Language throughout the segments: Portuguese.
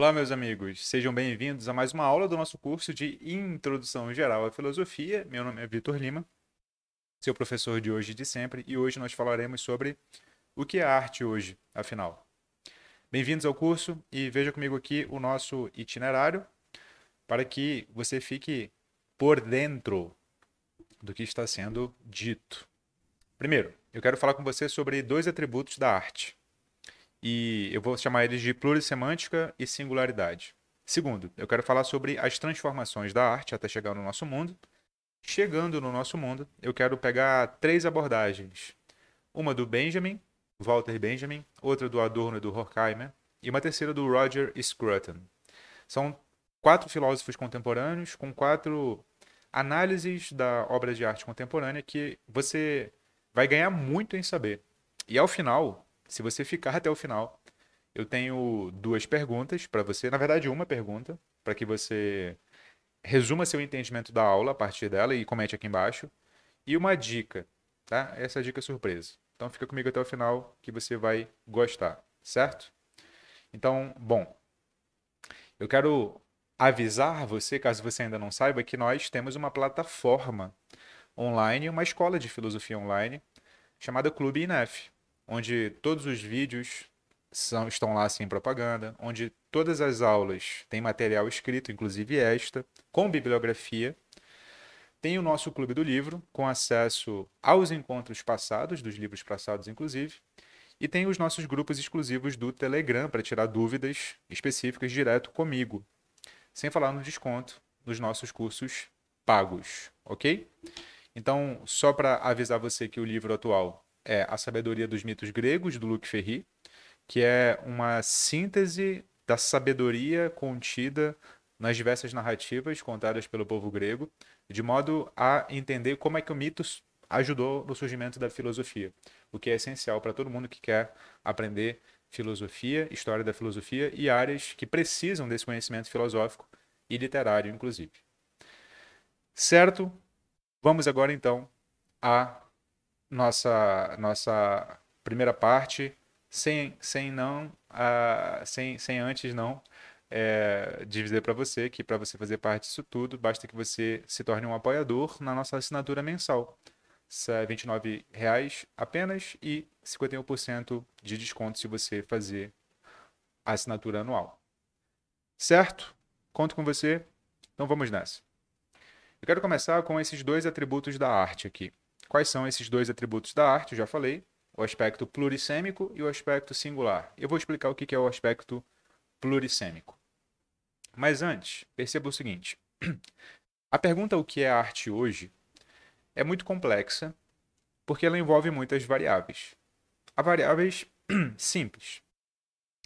Olá, meus amigos. Sejam bem-vindos a mais uma aula do nosso curso de Introdução Geral à Filosofia. Meu nome é Vitor Lima, seu professor de hoje e de sempre, e hoje nós falaremos sobre o que é arte hoje, afinal. Bem-vindos ao curso e veja comigo aqui o nosso itinerário para que você fique por dentro do que está sendo dito. Primeiro, eu quero falar com você sobre dois atributos da arte e eu vou chamar eles de plurissemântica e singularidade. Segundo, eu quero falar sobre as transformações da arte até chegar no nosso mundo. Chegando no nosso mundo, eu quero pegar três abordagens. Uma do Benjamin, Walter Benjamin, outra do Adorno e do Horkheimer, e uma terceira do Roger Scruton. São quatro filósofos contemporâneos com quatro análises da obra de arte contemporânea que você vai ganhar muito em saber. E ao final, se você ficar até o final, eu tenho duas perguntas para você. Na verdade, uma pergunta, para que você resuma seu entendimento da aula a partir dela e comente aqui embaixo. E uma dica, tá? Essa é dica é surpresa. Então fica comigo até o final que você vai gostar, certo? Então, bom, eu quero avisar você, caso você ainda não saiba, que nós temos uma plataforma online, uma escola de filosofia online, chamada Clube INEF onde todos os vídeos são, estão lá sem assim, propaganda, onde todas as aulas têm material escrito, inclusive esta, com bibliografia. Tem o nosso clube do livro, com acesso aos encontros passados, dos livros passados, inclusive. E tem os nossos grupos exclusivos do Telegram para tirar dúvidas específicas direto comigo. Sem falar no desconto dos nossos cursos pagos, ok? Então, só para avisar você que o livro atual é A Sabedoria dos Mitos Gregos, do Luc Ferry, que é uma síntese da sabedoria contida nas diversas narrativas contadas pelo povo grego, de modo a entender como é que o mito ajudou no surgimento da filosofia, o que é essencial para todo mundo que quer aprender filosofia, história da filosofia e áreas que precisam desse conhecimento filosófico e literário, inclusive. Certo? Vamos agora então a nossa, nossa primeira parte sem, sem não a, ah, sem, sem antes não é, dizer para você que para você fazer parte disso tudo basta que você se torne um apoiador na nossa assinatura mensal Isso é 29 reais apenas e 51% de desconto se você fazer a assinatura anual certo conto com você então vamos nessa eu quero começar com esses dois atributos da arte aqui Quais são esses dois atributos da arte? Eu já falei. O aspecto plurissêmico e o aspecto singular. Eu vou explicar o que é o aspecto plurissêmico. Mas antes, perceba o seguinte: a pergunta o que é arte hoje é muito complexa porque ela envolve muitas variáveis. Há variáveis simples.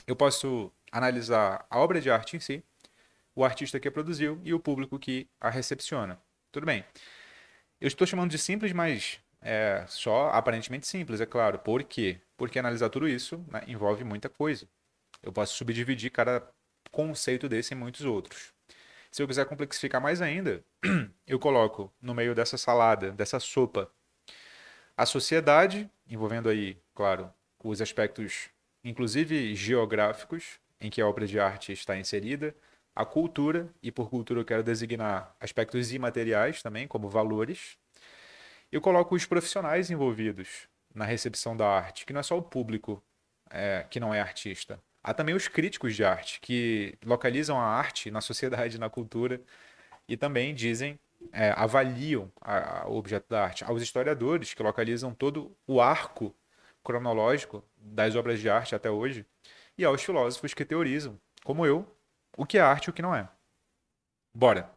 Eu posso analisar a obra de arte em si, o artista que a produziu e o público que a recepciona. Tudo bem. Eu estou chamando de simples, mas é só aparentemente simples, é claro. Por quê? Porque analisar tudo isso né, envolve muita coisa. Eu posso subdividir cada conceito desse em muitos outros. Se eu quiser complexificar mais ainda, eu coloco no meio dessa salada, dessa sopa, a sociedade, envolvendo aí, claro, os aspectos, inclusive geográficos, em que a obra de arte está inserida, a cultura, e por cultura eu quero designar aspectos imateriais também, como valores. Eu coloco os profissionais envolvidos na recepção da arte, que não é só o público é, que não é artista. Há também os críticos de arte, que localizam a arte na sociedade, na cultura, e também dizem, é, avaliam a, a, o objeto da arte. Há os historiadores, que localizam todo o arco cronológico das obras de arte até hoje, e há os filósofos que teorizam, como eu, o que é arte e o que não é. Bora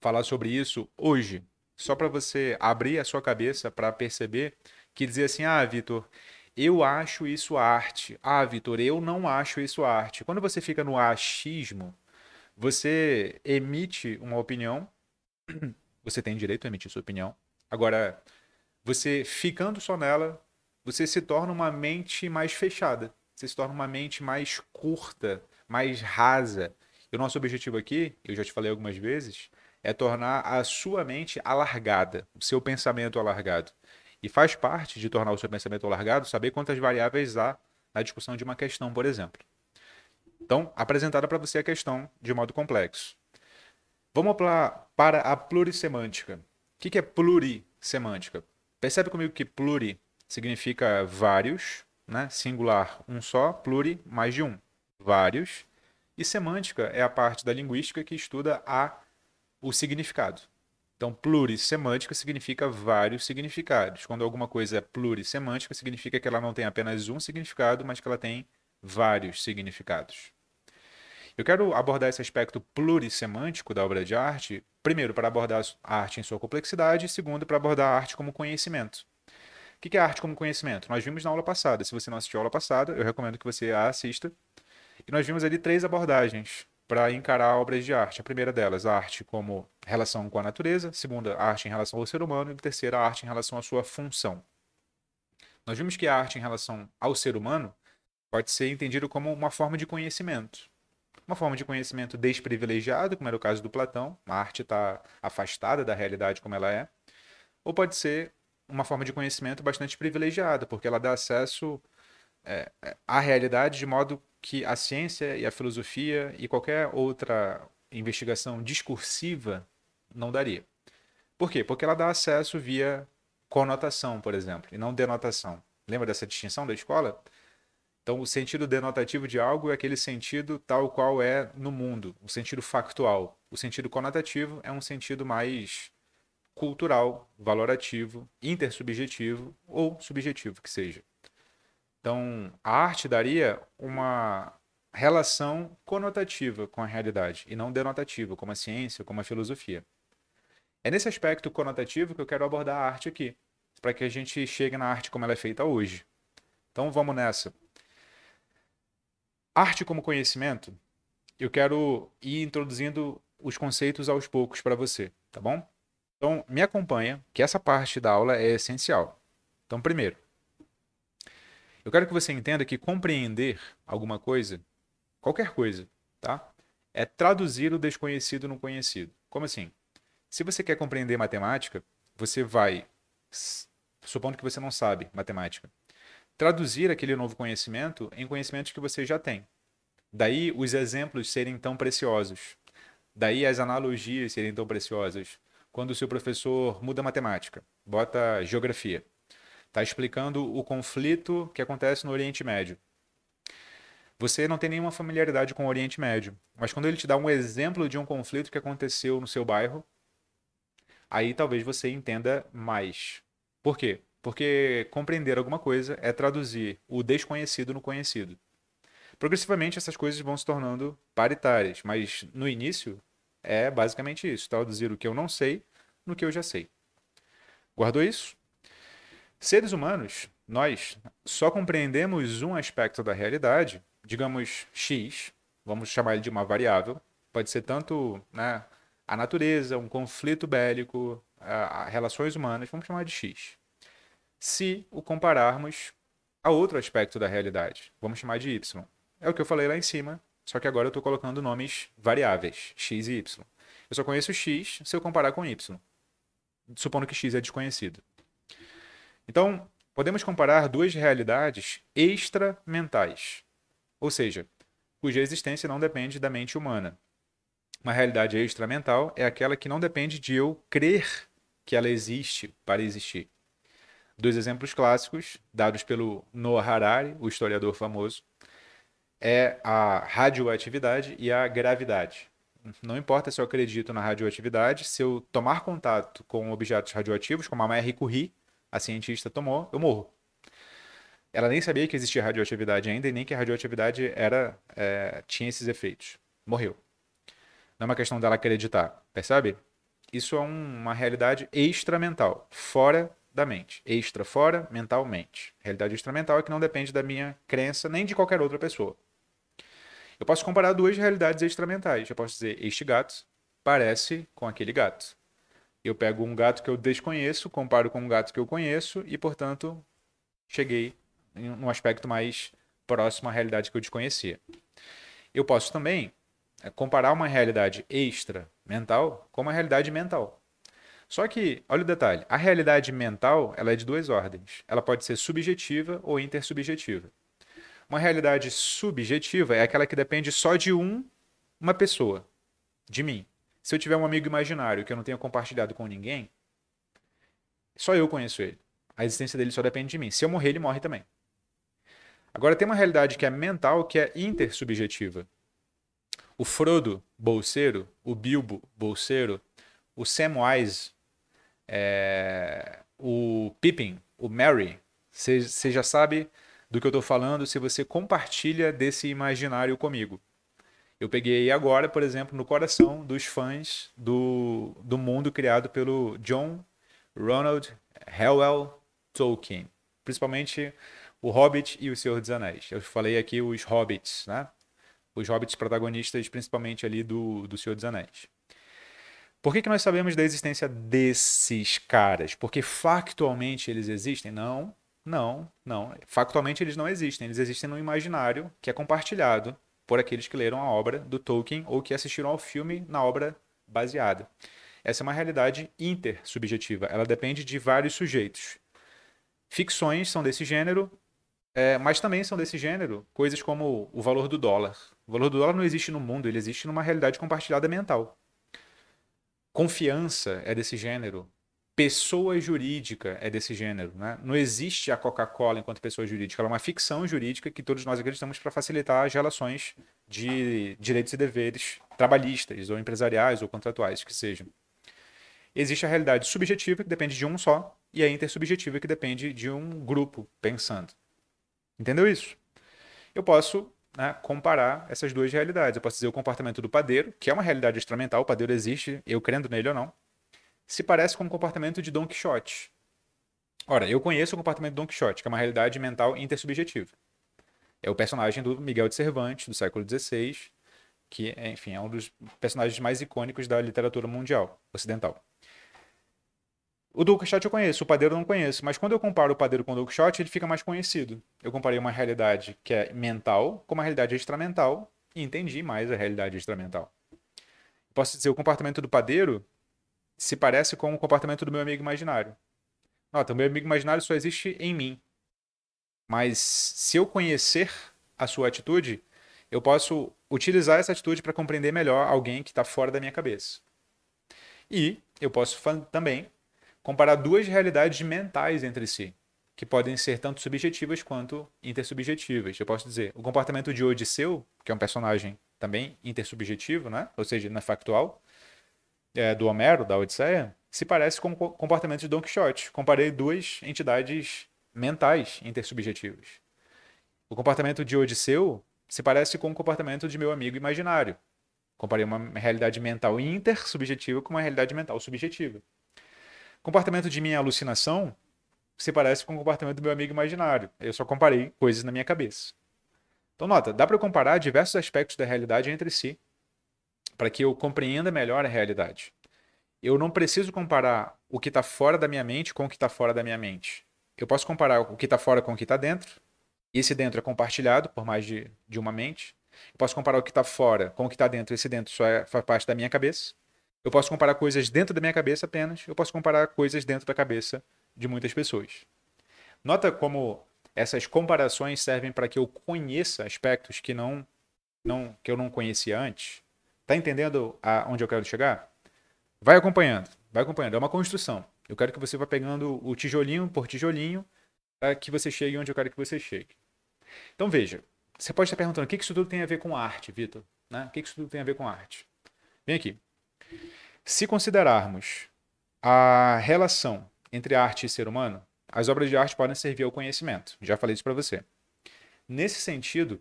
falar sobre isso hoje, só para você abrir a sua cabeça para perceber que dizer assim: "Ah, Vitor, eu acho isso arte. Ah, Vitor, eu não acho isso arte". Quando você fica no achismo, você emite uma opinião, você tem direito a emitir sua opinião. Agora, você ficando só nela, você se torna uma mente mais fechada, você se torna uma mente mais curta, mais rasa, e o nosso objetivo aqui, eu já te falei algumas vezes, é tornar a sua mente alargada, o seu pensamento alargado. E faz parte de tornar o seu pensamento alargado saber quantas variáveis há na discussão de uma questão, por exemplo. Então, apresentada para você a questão de modo complexo. Vamos para a plurissemântica. O que, que é plurissemântica? Percebe comigo que pluri significa vários, né? singular um só, pluri mais de um. Vários e semântica é a parte da linguística que estuda a, o significado. Então, plurissemântica significa vários significados. Quando alguma coisa é plurissemântica, significa que ela não tem apenas um significado, mas que ela tem vários significados. Eu quero abordar esse aspecto plurissemântico da obra de arte, primeiro, para abordar a arte em sua complexidade, e segundo, para abordar a arte como conhecimento. O que é arte como conhecimento? Nós vimos na aula passada. Se você não assistiu a aula passada, eu recomendo que você a assista. E nós vimos ali três abordagens para encarar obras de arte. A primeira delas, a arte como relação com a natureza, a segunda, a arte em relação ao ser humano e a terceira, a arte em relação à sua função. Nós vimos que a arte em relação ao ser humano pode ser entendido como uma forma de conhecimento. Uma forma de conhecimento desprivilegiado, como era o caso do Platão, a arte está afastada da realidade como ela é, ou pode ser uma forma de conhecimento bastante privilegiada, porque ela dá acesso é, é à realidade de modo que a ciência e a filosofia e qualquer outra investigação discursiva não daria. Por quê? Porque ela dá acesso via conotação, por exemplo, e não denotação. Lembra dessa distinção da escola? Então, o sentido denotativo de algo é aquele sentido tal qual é no mundo, o sentido factual. O sentido conotativo é um sentido mais cultural, valorativo, intersubjetivo ou subjetivo que seja. Então, a arte daria uma relação conotativa com a realidade e não denotativa, como a ciência, como a filosofia. É nesse aspecto conotativo que eu quero abordar a arte aqui, para que a gente chegue na arte como ela é feita hoje. Então, vamos nessa. Arte como conhecimento, eu quero ir introduzindo os conceitos aos poucos para você, tá bom? Então, me acompanha, que essa parte da aula é essencial. Então, primeiro, eu quero que você entenda que compreender alguma coisa, qualquer coisa, tá? É traduzir o desconhecido no conhecido. Como assim? Se você quer compreender matemática, você vai, supondo que você não sabe matemática, traduzir aquele novo conhecimento em conhecimentos que você já tem. Daí os exemplos serem tão preciosos. Daí as analogias serem tão preciosas. Quando o seu professor muda matemática, bota geografia. Está explicando o conflito que acontece no Oriente Médio. Você não tem nenhuma familiaridade com o Oriente Médio, mas quando ele te dá um exemplo de um conflito que aconteceu no seu bairro, aí talvez você entenda mais. Por quê? Porque compreender alguma coisa é traduzir o desconhecido no conhecido. Progressivamente essas coisas vão se tornando paritárias, mas no início é basicamente isso: traduzir o que eu não sei no que eu já sei. Guardou isso? Seres humanos, nós só compreendemos um aspecto da realidade, digamos X, vamos chamar ele de uma variável, pode ser tanto né, a natureza, um conflito bélico, a, a relações humanas, vamos chamar de X. Se o compararmos a outro aspecto da realidade, vamos chamar de Y. É o que eu falei lá em cima, só que agora eu estou colocando nomes variáveis, X e Y. Eu só conheço X se eu comparar com Y, supondo que X é desconhecido. Então, podemos comparar duas realidades extramentais, ou seja, cuja existência não depende da mente humana. Uma realidade extramental é aquela que não depende de eu crer que ela existe para existir. Dois exemplos clássicos, dados pelo Noah Harari, o historiador famoso, é a radioatividade e a gravidade. Não importa se eu acredito na radioatividade, se eu tomar contato com objetos radioativos, como a Marie Curie, a cientista tomou, eu morro. Ela nem sabia que existia radioatividade ainda e nem que a radioatividade era, é, tinha esses efeitos. Morreu. Não é uma questão dela acreditar, percebe? Isso é um, uma realidade extramental, fora da mente. Extra, fora, mentalmente. Realidade extramental é que não depende da minha crença nem de qualquer outra pessoa. Eu posso comparar duas realidades extramentais. Eu posso dizer, este gato parece com aquele gato. Eu pego um gato que eu desconheço, comparo com um gato que eu conheço e, portanto, cheguei em um aspecto mais próximo à realidade que eu desconhecia. Eu posso também eh, comparar uma realidade extra mental com uma realidade mental. Só que, olha o detalhe, a realidade mental ela é de duas ordens. Ela pode ser subjetiva ou intersubjetiva. Uma realidade subjetiva é aquela que depende só de um, uma pessoa, de mim se eu tiver um amigo imaginário que eu não tenha compartilhado com ninguém, só eu conheço ele. A existência dele só depende de mim. Se eu morrer, ele morre também. Agora, tem uma realidade que é mental, que é intersubjetiva. O Frodo, bolseiro, o Bilbo, bolseiro, o Samwise, é... o Pippin, o Merry. Você já sabe do que eu estou falando se você compartilha desse imaginário comigo. Eu peguei agora, por exemplo, no coração dos fãs do, do mundo criado pelo John Ronald Howell Tolkien, principalmente o Hobbit e o Senhor dos Anéis. Eu falei aqui os Hobbits, né? Os Hobbits protagonistas, principalmente ali do, do Senhor dos Anéis. Por que, que nós sabemos da existência desses caras? Porque factualmente eles existem? Não, não, não. Factualmente eles não existem. Eles existem no imaginário que é compartilhado por aqueles que leram a obra do Tolkien ou que assistiram ao filme na obra baseada. Essa é uma realidade intersubjetiva, ela depende de vários sujeitos. Ficções são desse gênero, é, mas também são desse gênero coisas como o valor do dólar. O valor do dólar não existe no mundo, ele existe numa realidade compartilhada mental. Confiança é desse gênero, pessoa jurídica é desse gênero. Né? Não existe a Coca-Cola enquanto pessoa jurídica, ela é uma ficção jurídica que todos nós acreditamos para facilitar as relações de direitos e deveres trabalhistas, ou empresariais, ou contratuais, que sejam. Existe a realidade subjetiva, que depende de um só, e a intersubjetiva, que depende de um grupo pensando. Entendeu isso? Eu posso né, comparar essas duas realidades. Eu posso dizer o comportamento do padeiro, que é uma realidade instrumental, o padeiro existe, eu crendo nele ou não se parece com o comportamento de Don Quixote. Ora, eu conheço o comportamento de Don Quixote, que é uma realidade mental intersubjetiva. É o personagem do Miguel de Cervantes, do século XVI, que, enfim, é um dos personagens mais icônicos da literatura mundial ocidental. O Don Quixote eu conheço, o Padeiro eu não conheço, mas quando eu comparo o Padeiro com o Don Quixote, ele fica mais conhecido. Eu comparei uma realidade que é mental com uma realidade extramental e entendi mais a realidade extramental. Posso dizer, o comportamento do padeiro se parece com o comportamento do meu amigo imaginário. Nota, o meu amigo imaginário só existe em mim. Mas se eu conhecer a sua atitude, eu posso utilizar essa atitude para compreender melhor alguém que está fora da minha cabeça. E eu posso também comparar duas realidades mentais entre si, que podem ser tanto subjetivas quanto intersubjetivas. Eu posso dizer, o comportamento de Odisseu, que é um personagem também intersubjetivo, né? ou seja, não é factual, é, do Homero, da Odisseia, se parece com o comportamento de Don Quixote. Comparei duas entidades mentais intersubjetivas. O comportamento de Odisseu se parece com o comportamento de meu amigo imaginário. Comparei uma realidade mental intersubjetiva com uma realidade mental subjetiva. O comportamento de minha alucinação se parece com o comportamento do meu amigo imaginário. Eu só comparei coisas na minha cabeça. Então, nota, dá para comparar diversos aspectos da realidade entre si para que eu compreenda melhor a realidade. Eu não preciso comparar o que está fora da minha mente com o que está fora da minha mente. Eu posso comparar o que está fora com o que está dentro, e esse dentro é compartilhado por mais de, de uma mente. Eu posso comparar o que está fora com o que está dentro, esse dentro só é, faz parte da minha cabeça. Eu posso comparar coisas dentro da minha cabeça apenas, eu posso comparar coisas dentro da cabeça de muitas pessoas. Nota como essas comparações servem para que eu conheça aspectos que não, não que eu não conhecia antes Tá entendendo aonde eu quero chegar? Vai acompanhando, vai acompanhando. É uma construção. Eu quero que você vá pegando o tijolinho por tijolinho para que você chegue onde eu quero que você chegue. Então veja, você pode estar perguntando o que isso tudo tem a ver com arte, Vitor? Né? O que isso tudo tem a ver com arte? Vem aqui. Se considerarmos a relação entre arte e ser humano, as obras de arte podem servir ao conhecimento. Já falei isso para você. Nesse sentido,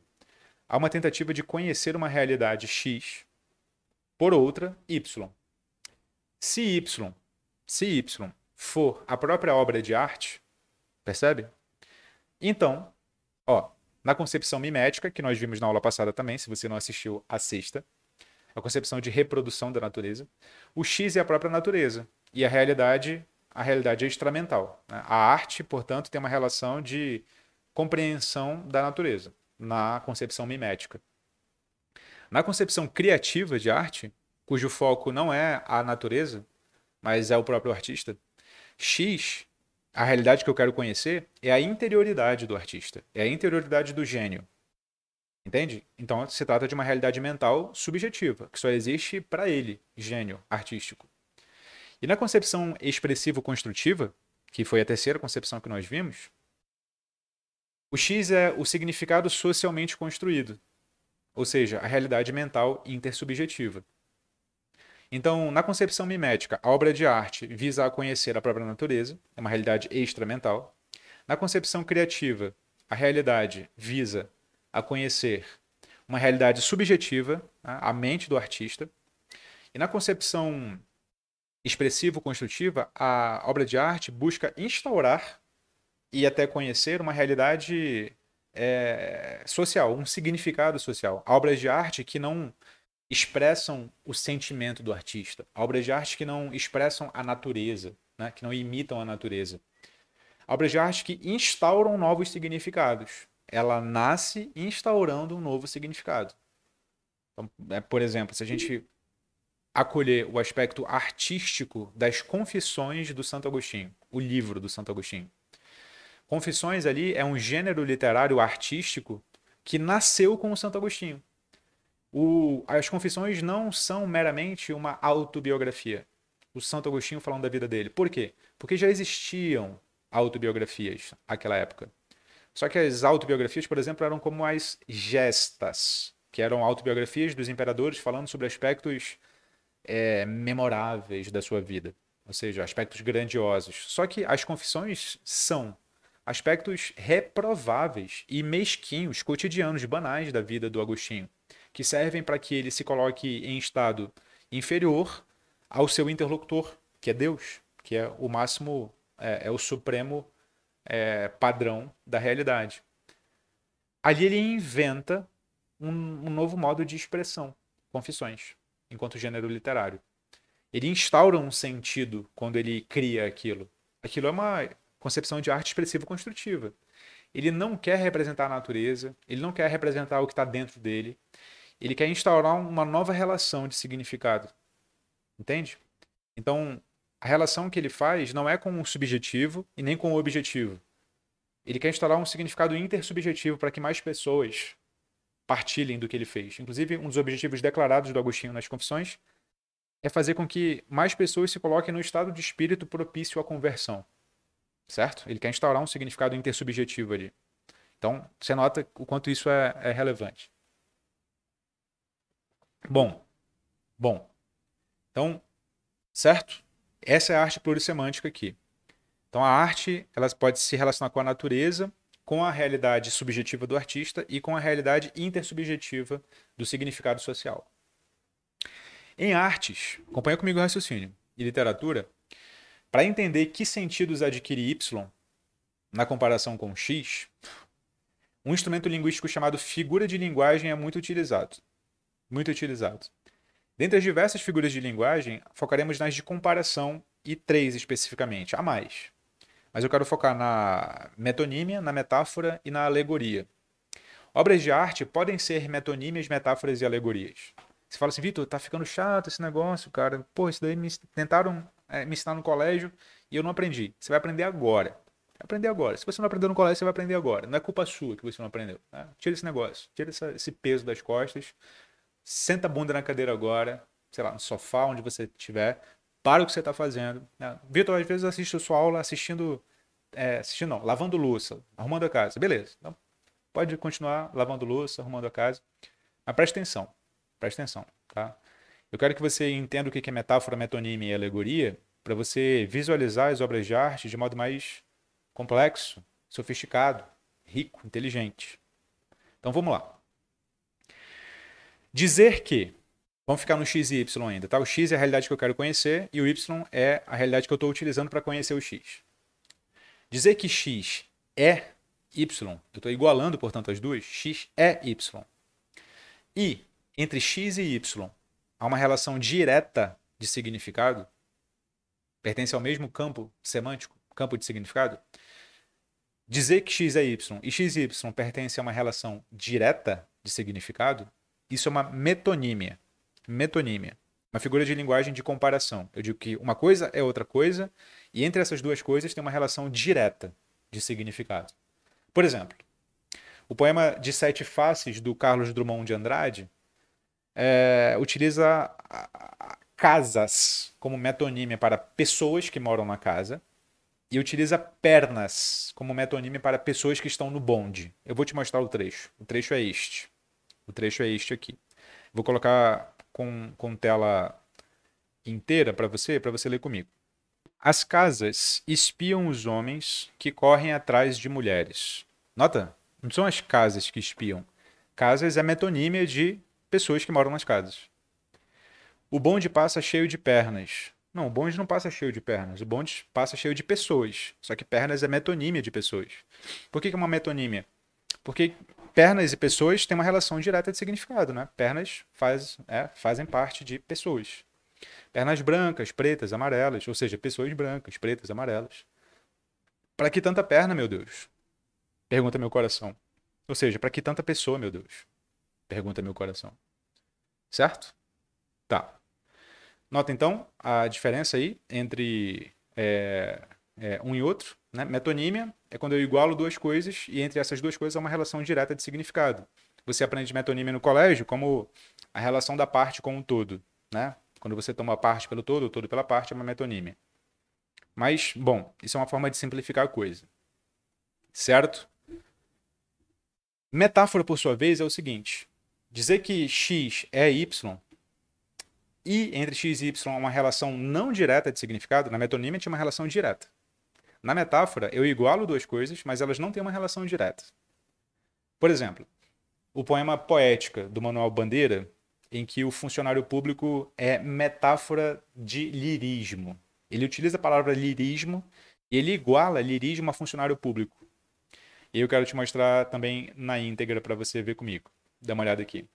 há uma tentativa de conhecer uma realidade X por outra, Y. Se Y, se Y for a própria obra de arte, percebe? Então, ó, na concepção mimética, que nós vimos na aula passada também, se você não assistiu, assista, a concepção de reprodução da natureza, o X é a própria natureza e a realidade, a realidade é extramental. Né? A arte, portanto, tem uma relação de compreensão da natureza na concepção mimética. Na concepção criativa de arte, cujo foco não é a natureza, mas é o próprio artista, X, a realidade que eu quero conhecer, é a interioridade do artista, é a interioridade do gênio. Entende? Então se trata de uma realidade mental subjetiva, que só existe para ele, gênio artístico. E na concepção expressivo-construtiva, que foi a terceira concepção que nós vimos, o X é o significado socialmente construído, ou seja, a realidade mental intersubjetiva. Então, na concepção mimética, a obra de arte visa a conhecer a própria natureza, é uma realidade extramental. Na concepção criativa, a realidade visa a conhecer uma realidade subjetiva, né, a mente do artista. E na concepção expressivo-construtiva, a obra de arte busca instaurar e até conhecer uma realidade é, social, um significado social. Obras de arte que não expressam o sentimento do artista. Obras de arte que não expressam a natureza, né? que não imitam a natureza. Obras de arte que instauram novos significados. Ela nasce instaurando um novo significado. Então, é, por exemplo, se a gente acolher o aspecto artístico das Confissões do Santo Agostinho, o livro do Santo Agostinho. Confissões ali é um gênero literário artístico que nasceu com o Santo Agostinho. O, as confissões não são meramente uma autobiografia. O Santo Agostinho falando da vida dele. Por quê? Porque já existiam autobiografias naquela época. Só que as autobiografias, por exemplo, eram como as gestas, que eram autobiografias dos imperadores falando sobre aspectos é, memoráveis da sua vida, ou seja, aspectos grandiosos. Só que as confissões são aspectos reprováveis e mesquinhos, cotidianos, banais da vida do Agostinho, que servem para que ele se coloque em estado inferior ao seu interlocutor, que é Deus, que é o máximo, é, é o supremo é, padrão da realidade. Ali ele inventa um, um novo modo de expressão, confissões, enquanto gênero literário. Ele instaura um sentido quando ele cria aquilo. Aquilo é uma concepção de arte expressiva construtiva Ele não quer representar a natureza, ele não quer representar o que está dentro dele, ele quer instaurar uma nova relação de significado. Entende? Então, a relação que ele faz não é com o subjetivo e nem com o objetivo. Ele quer instaurar um significado intersubjetivo para que mais pessoas partilhem do que ele fez. Inclusive, um dos objetivos declarados do Agostinho nas Confissões é fazer com que mais pessoas se coloquem no estado de espírito propício à conversão certo? Ele quer instaurar um significado intersubjetivo ali. Então, você nota o quanto isso é, é relevante. Bom, bom. Então, certo? Essa é a arte plurissemântica aqui. Então, a arte ela pode se relacionar com a natureza, com a realidade subjetiva do artista e com a realidade intersubjetiva do significado social. Em artes, acompanha comigo o raciocínio, e literatura, para entender que sentidos adquire Y na comparação com X, um instrumento linguístico chamado figura de linguagem é muito utilizado. Muito utilizado. Dentre as diversas figuras de linguagem, focaremos nas de comparação e três especificamente, a mais. Mas eu quero focar na metonímia, na metáfora e na alegoria. Obras de arte podem ser metonímias, metáforas e alegorias. Você fala assim, Vitor, tá ficando chato esse negócio, cara. Pô, isso daí me tentaram é, me ensinar no colégio e eu não aprendi. Você vai aprender agora. Aprender agora. Se você não aprendeu no colégio, você vai aprender agora. Não é culpa sua que você não aprendeu. Tá? Tira esse negócio, tira essa, esse peso das costas, senta a bunda na cadeira agora, sei lá, no sofá, onde você estiver, para o que você está fazendo. Né? Vitor, às vezes assiste a sua aula assistindo, é, assistindo não, lavando louça, arrumando a casa. Beleza, então pode continuar lavando louça, arrumando a casa, mas preste atenção, preste atenção, tá? Eu quero que você entenda o que é metáfora, metonímia e alegoria para você visualizar as obras de arte de modo mais complexo, sofisticado, rico, inteligente. Então vamos lá. Dizer que, vamos ficar no x e y ainda, tá? O x é a realidade que eu quero conhecer e o y é a realidade que eu estou utilizando para conhecer o x. Dizer que x é y, eu estou igualando, portanto, as duas, x é y. E entre x e y, há uma relação direta de significado, pertence ao mesmo campo semântico, campo de significado, dizer que x é y e x e y pertence a uma relação direta de significado, isso é uma metonímia. Metonímia. Uma figura de linguagem de comparação. Eu digo que uma coisa é outra coisa, e entre essas duas coisas tem uma relação direta de significado. Por exemplo, o poema de Sete Faces do Carlos Drummond de Andrade é, utiliza casas como metonímia para pessoas que moram na casa e utiliza pernas como metonímia para pessoas que estão no bonde. Eu vou te mostrar o trecho. O trecho é este. O trecho é este aqui. Vou colocar com, com tela inteira para você, para você ler comigo. As casas espiam os homens que correm atrás de mulheres. Nota, não são as casas que espiam. Casas é metonímia de pessoas que moram nas casas. O bonde passa cheio de pernas. Não, o bonde não passa cheio de pernas. O bonde passa cheio de pessoas. Só que pernas é metonímia de pessoas. Por que, que é uma metonímia? Porque pernas e pessoas têm uma relação direta de significado, né? Pernas faz, é, fazem parte de pessoas. Pernas brancas, pretas, amarelas, ou seja, pessoas brancas, pretas, amarelas. Para que tanta perna, meu Deus? Pergunta meu coração. Ou seja, para que tanta pessoa, meu Deus? Pergunta meu coração. Certo? Tá. Nota então a diferença aí entre é, é, um e outro. Né? Metonímia é quando eu igualo duas coisas e entre essas duas coisas há uma relação direta de significado. Você aprende metonímia no colégio como a relação da parte com o todo. Né? Quando você toma a parte pelo todo, o todo pela parte, é uma metonímia. Mas, bom, isso é uma forma de simplificar a coisa. Certo? Metáfora, por sua vez, é o seguinte: Dizer que X é Y e entre X e Y há uma relação não direta de significado, na metonímia tinha uma relação direta. Na metáfora, eu igualo duas coisas, mas elas não têm uma relação direta. Por exemplo, o poema Poética, do Manuel Bandeira, em que o funcionário público é metáfora de lirismo. Ele utiliza a palavra lirismo e ele iguala lirismo a funcionário público. E eu quero te mostrar também na íntegra para você ver comigo. Dá uma olhada aqui.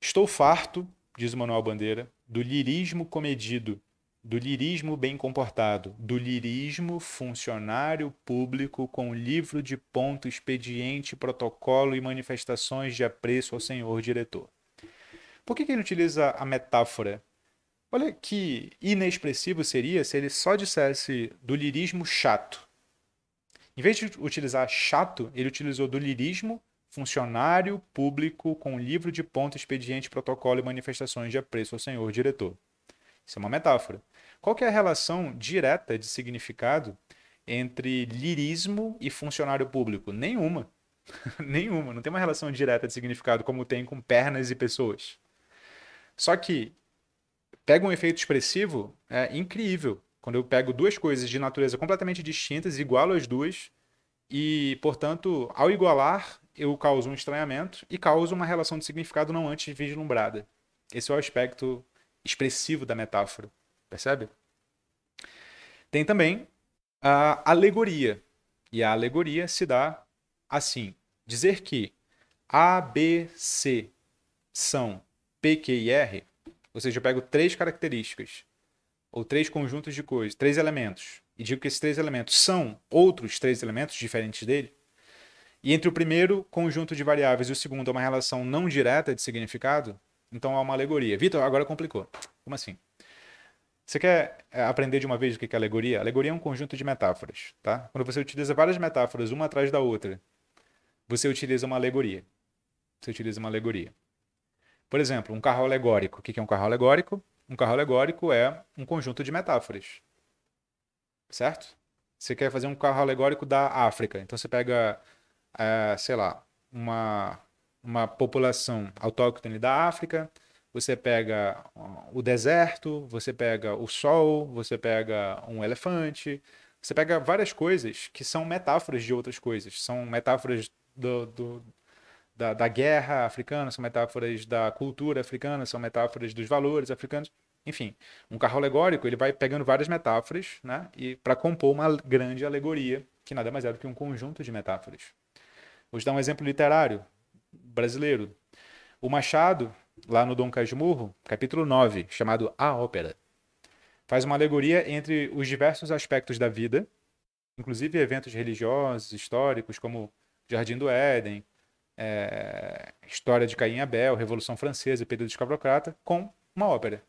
Estou farto, diz o Manuel Bandeira, do lirismo comedido, do lirismo bem comportado, do lirismo funcionário público com livro de ponto, expediente, protocolo e manifestações de apreço ao senhor diretor. Por que, que ele utiliza a metáfora? Olha que inexpressivo seria se ele só dissesse do lirismo chato. Em vez de utilizar chato, ele utilizou do lirismo funcionário público com livro de ponto, expediente, protocolo e manifestações de apreço ao senhor diretor. Isso é uma metáfora. Qual que é a relação direta de significado entre lirismo e funcionário público? Nenhuma. Nenhuma. Não tem uma relação direta de significado como tem com pernas e pessoas. Só que pega um efeito expressivo é incrível. Quando eu pego duas coisas de natureza completamente distintas, igualo as duas, e, portanto, ao igualar, eu causo um estranhamento e causo uma relação de significado não antes vislumbrada. Esse é o aspecto expressivo da metáfora, percebe? Tem também a alegoria. E a alegoria se dá assim: dizer que A, B, C são P, Q e R, ou seja, eu pego três características, ou três conjuntos de coisas, três elementos, e digo que esses três elementos são outros três elementos diferentes dele, e entre o primeiro conjunto de variáveis e o segundo há é uma relação não direta de significado, então há uma alegoria. Vitor, agora complicou. Como assim? Você quer eh, aprender de uma vez o que é alegoria? Alegoria é um conjunto de metáforas, tá? Quando você utiliza várias metáforas uma atrás da outra, você utiliza uma alegoria. Você utiliza uma alegoria. Por exemplo, um carro alegórico. O que é um carro alegórico? Um carro alegórico é um conjunto de metáforas certo? Você quer fazer um carro alegórico da África. Então você pega, é, sei lá, uma, uma população autóctone da África, você pega uh, o deserto, você pega o sol, você pega um elefante, você pega várias coisas que são metáforas de outras coisas. São metáforas do, do da, da guerra africana, são metáforas da cultura africana, são metáforas dos valores africanos. Enfim, um carro alegórico, ele vai pegando várias metáforas, né? E para compor uma grande alegoria, que nada mais é do que um conjunto de metáforas. Vou te dar um exemplo literário brasileiro. O Machado, lá no Dom Casmurro, capítulo 9, chamado A Ópera, faz uma alegoria entre os diversos aspectos da vida, inclusive eventos religiosos, históricos, como Jardim do Éden, é, História de Caim e Abel, Revolução Francesa, Pedro Descabrocrata, com uma ópera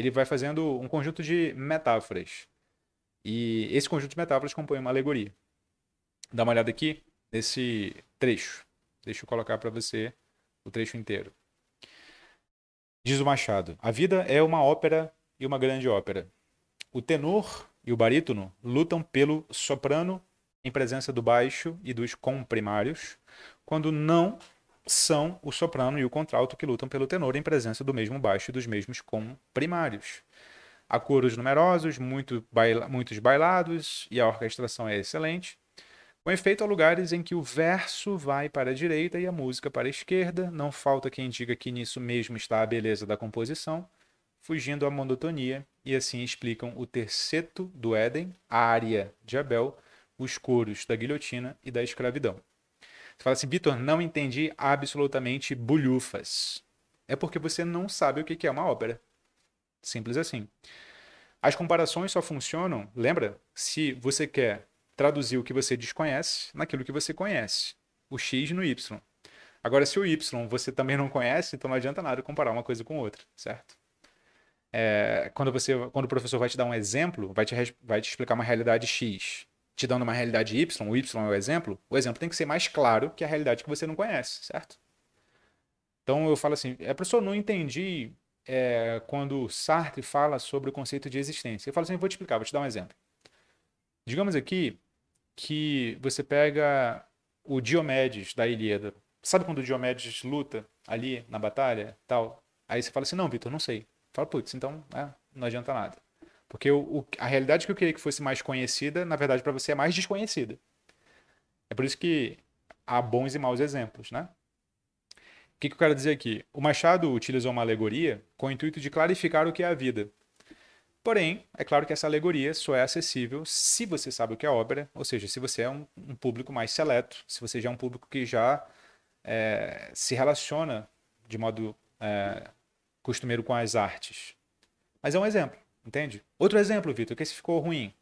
ele vai fazendo um conjunto de metáforas. E esse conjunto de metáforas compõe uma alegoria. Dá uma olhada aqui nesse trecho. Deixa eu colocar para você o trecho inteiro. Diz o Machado: A vida é uma ópera e uma grande ópera. O tenor e o barítono lutam pelo soprano em presença do baixo e dos comprimários, quando não são o soprano e o contralto que lutam pelo tenor em presença do mesmo baixo e dos mesmos com primários. Há coros numerosos, muito baila muitos bailados e a orquestração é excelente. Com efeito, há lugares em que o verso vai para a direita e a música para a esquerda. Não falta quem diga que nisso mesmo está a beleza da composição, fugindo à monotonia, e assim explicam o terceto do Éden, a área de Abel, os coros da guilhotina e da escravidão. Você fala assim, Vitor, não entendi absolutamente bulhufas. É porque você não sabe o que é uma ópera. Simples assim. As comparações só funcionam, lembra? Se você quer traduzir o que você desconhece naquilo que você conhece. O X no Y. Agora, se o Y você também não conhece, então não adianta nada comparar uma coisa com outra, certo? É, quando, você, quando o professor vai te dar um exemplo, vai te, vai te explicar uma realidade X te dando uma realidade Y, o Y é o exemplo, o exemplo tem que ser mais claro que a realidade que você não conhece, certo? Então eu falo assim, é professor, não entendi é, quando Sartre fala sobre o conceito de existência. Eu falo assim, vou te explicar, vou te dar um exemplo. Digamos aqui que você pega o Diomedes da Ilíada. Sabe quando o Diomedes luta ali na batalha, tal? Aí você fala assim, não, Vitor, não sei. Fala, putz, então é, não adianta nada. Porque o, o, a realidade que eu queria que fosse mais conhecida, na verdade, para você é mais desconhecida. É por isso que há bons e maus exemplos, né? O que, que eu quero dizer aqui? O Machado utilizou uma alegoria com o intuito de clarificar o que é a vida. Porém, é claro que essa alegoria só é acessível se você sabe o que é ópera, ou seja, se você é um, um público mais seleto, se você já é um público que já é, se relaciona de modo é, costumeiro com as artes. Mas é um exemplo. Entende? Outro exemplo, Vitor, que esse ficou ruim.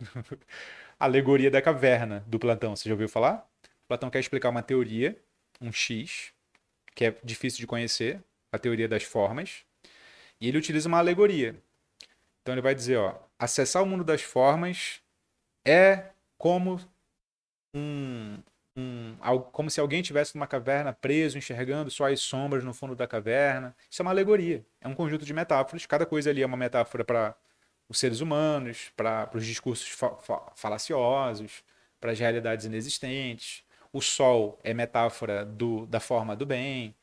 Alegoria da caverna do Platão. Você já ouviu falar? Platão quer explicar uma teoria, um X, que é difícil de conhecer, a teoria das formas. E ele utiliza uma alegoria. Então ele vai dizer, ó, acessar o mundo das formas é como um, um, como se alguém tivesse numa caverna preso, enxergando só as sombras no fundo da caverna. Isso é uma alegoria, é um conjunto de metáforas. Cada coisa ali é uma metáfora para os seres humanos, para os discursos fa fa falaciosos, para as realidades inexistentes. O sol é metáfora do, da forma do bem,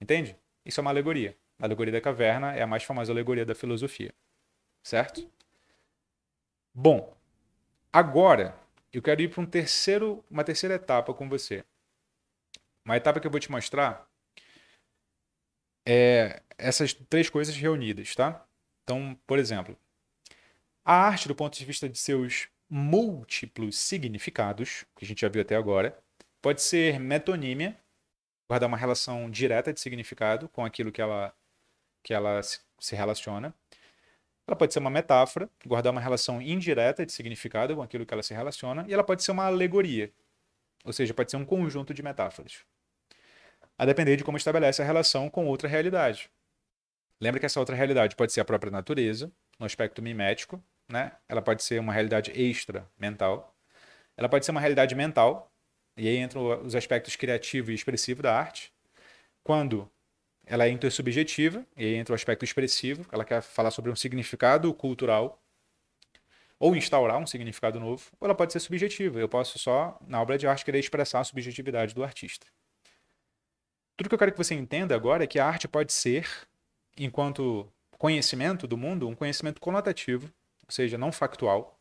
entende? Isso é uma alegoria. A alegoria da caverna é a mais famosa alegoria da filosofia, certo? Bom, agora eu quero ir para um terceiro, uma terceira etapa com você. Uma etapa que eu vou te mostrar é essas três coisas reunidas, tá? Então, por exemplo, a arte do ponto de vista de seus múltiplos significados, que a gente já viu até agora, pode ser metonímia, guardar uma relação direta de significado com aquilo que ela, que ela se relaciona. Ela pode ser uma metáfora, guardar uma relação indireta de significado com aquilo que ela se relaciona, e ela pode ser uma alegoria, ou seja, pode ser um conjunto de metáforas. A depender de como estabelece a relação com outra realidade. Lembra que essa outra realidade pode ser a própria natureza, no aspecto mimético, né? Ela pode ser uma realidade extra mental. Ela pode ser uma realidade mental, e aí entram os aspectos criativo e expressivo da arte. Quando ela é intersubjetiva, e entra o aspecto expressivo, ela quer falar sobre um significado cultural, ou instaurar um significado novo, ou ela pode ser subjetiva, eu posso só, na obra de arte, querer expressar a subjetividade do artista. Tudo que eu quero que você entenda agora é que a arte pode ser, enquanto conhecimento do mundo, um conhecimento conotativo, ou seja, não factual,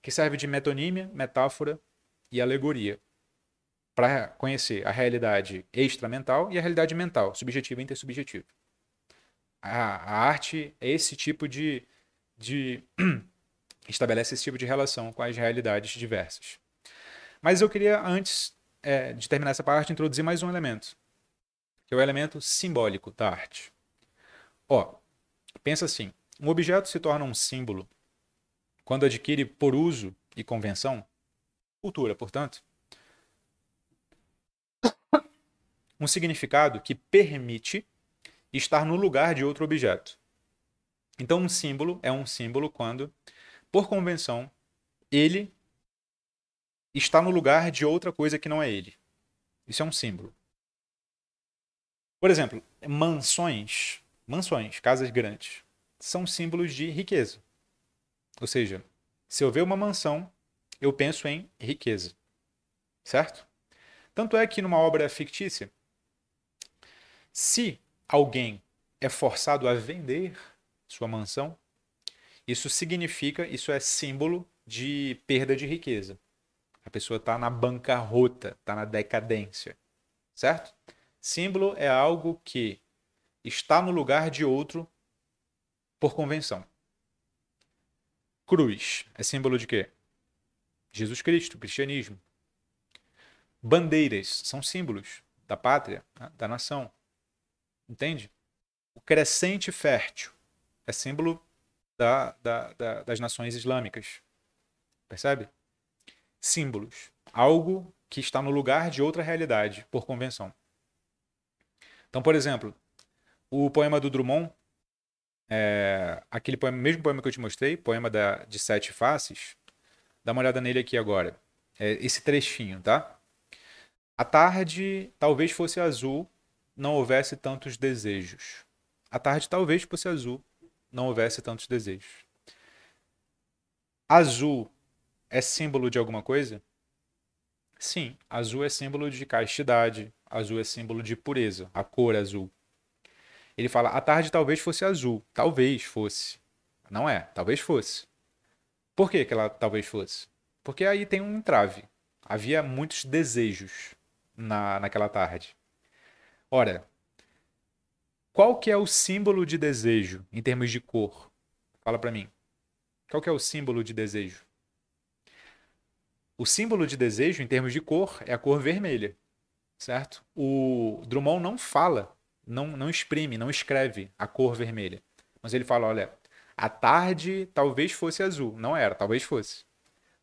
que serve de metonímia, metáfora e alegoria para conhecer a realidade extramental e a realidade mental, subjetiva e intersubjetiva. A, a arte é esse tipo de, de estabelece esse tipo de relação com as realidades diversas. Mas eu queria, antes é, de terminar essa parte, introduzir mais um elemento, que é o elemento simbólico da arte. Ó, pensa assim: um objeto se torna um símbolo quando adquire por uso e convenção, cultura, portanto, um significado que permite estar no lugar de outro objeto. Então, um símbolo é um símbolo quando, por convenção, ele está no lugar de outra coisa que não é ele. Isso é um símbolo. Por exemplo, mansões, mansões, casas grandes, são símbolos de riqueza. Ou seja, se eu ver uma mansão, eu penso em riqueza. Certo? Tanto é que numa obra fictícia, se alguém é forçado a vender sua mansão, isso significa, isso é símbolo de perda de riqueza. A pessoa está na bancarrota, está na decadência, certo? Símbolo é algo que está no lugar de outro por convenção. Cruz é símbolo de quê? Jesus Cristo, cristianismo. Bandeiras são símbolos da pátria, né, da nação. Entende? O crescente fértil é símbolo da, da, da, das nações islâmicas. Percebe? Símbolos. Algo que está no lugar de outra realidade, por convenção. Então, por exemplo, o poema do Drummond, é, aquele poema, mesmo poema que eu te mostrei, poema da, de sete faces, dá uma olhada nele aqui agora. É, esse trechinho, tá? A tarde talvez fosse azul não houvesse tantos desejos. A tarde, talvez fosse azul, não houvesse tantos desejos. Azul é símbolo de alguma coisa? Sim, azul é símbolo de castidade, azul é símbolo de pureza, a cor azul. Ele fala: a tarde talvez fosse azul, talvez fosse. Não é, talvez fosse. Por que, que ela talvez fosse? Porque aí tem um entrave. Havia muitos desejos na, naquela tarde. Ora, qual que é o símbolo de desejo em termos de cor? Fala para mim. Qual que é o símbolo de desejo? O símbolo de desejo em termos de cor é a cor vermelha, certo? O Drummond não fala, não, não exprime, não escreve a cor vermelha. Mas ele fala, olha, a tarde talvez fosse azul. Não era, talvez fosse.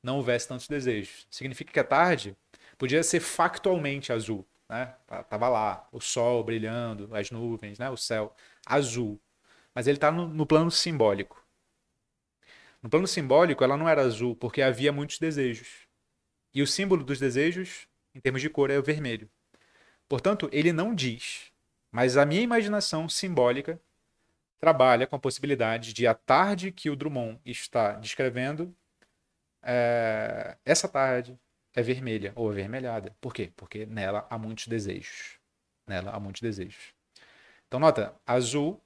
Não houvesse tantos desejos. Significa que a tarde podia ser factualmente azul né? Tá, tava lá, o sol brilhando, as nuvens, né? O céu azul. Mas ele está no, no plano simbólico. No plano simbólico, ela não era azul porque havia muitos desejos. E o símbolo dos desejos, em termos de cor, é o vermelho. Portanto, ele não diz, mas a minha imaginação simbólica trabalha com a possibilidade de a tarde que o Drummond está descrevendo, é, essa tarde, é vermelha ou avermelhada. Por quê? Porque nela há muitos desejos. Nela há muitos desejos. Então, nota: azul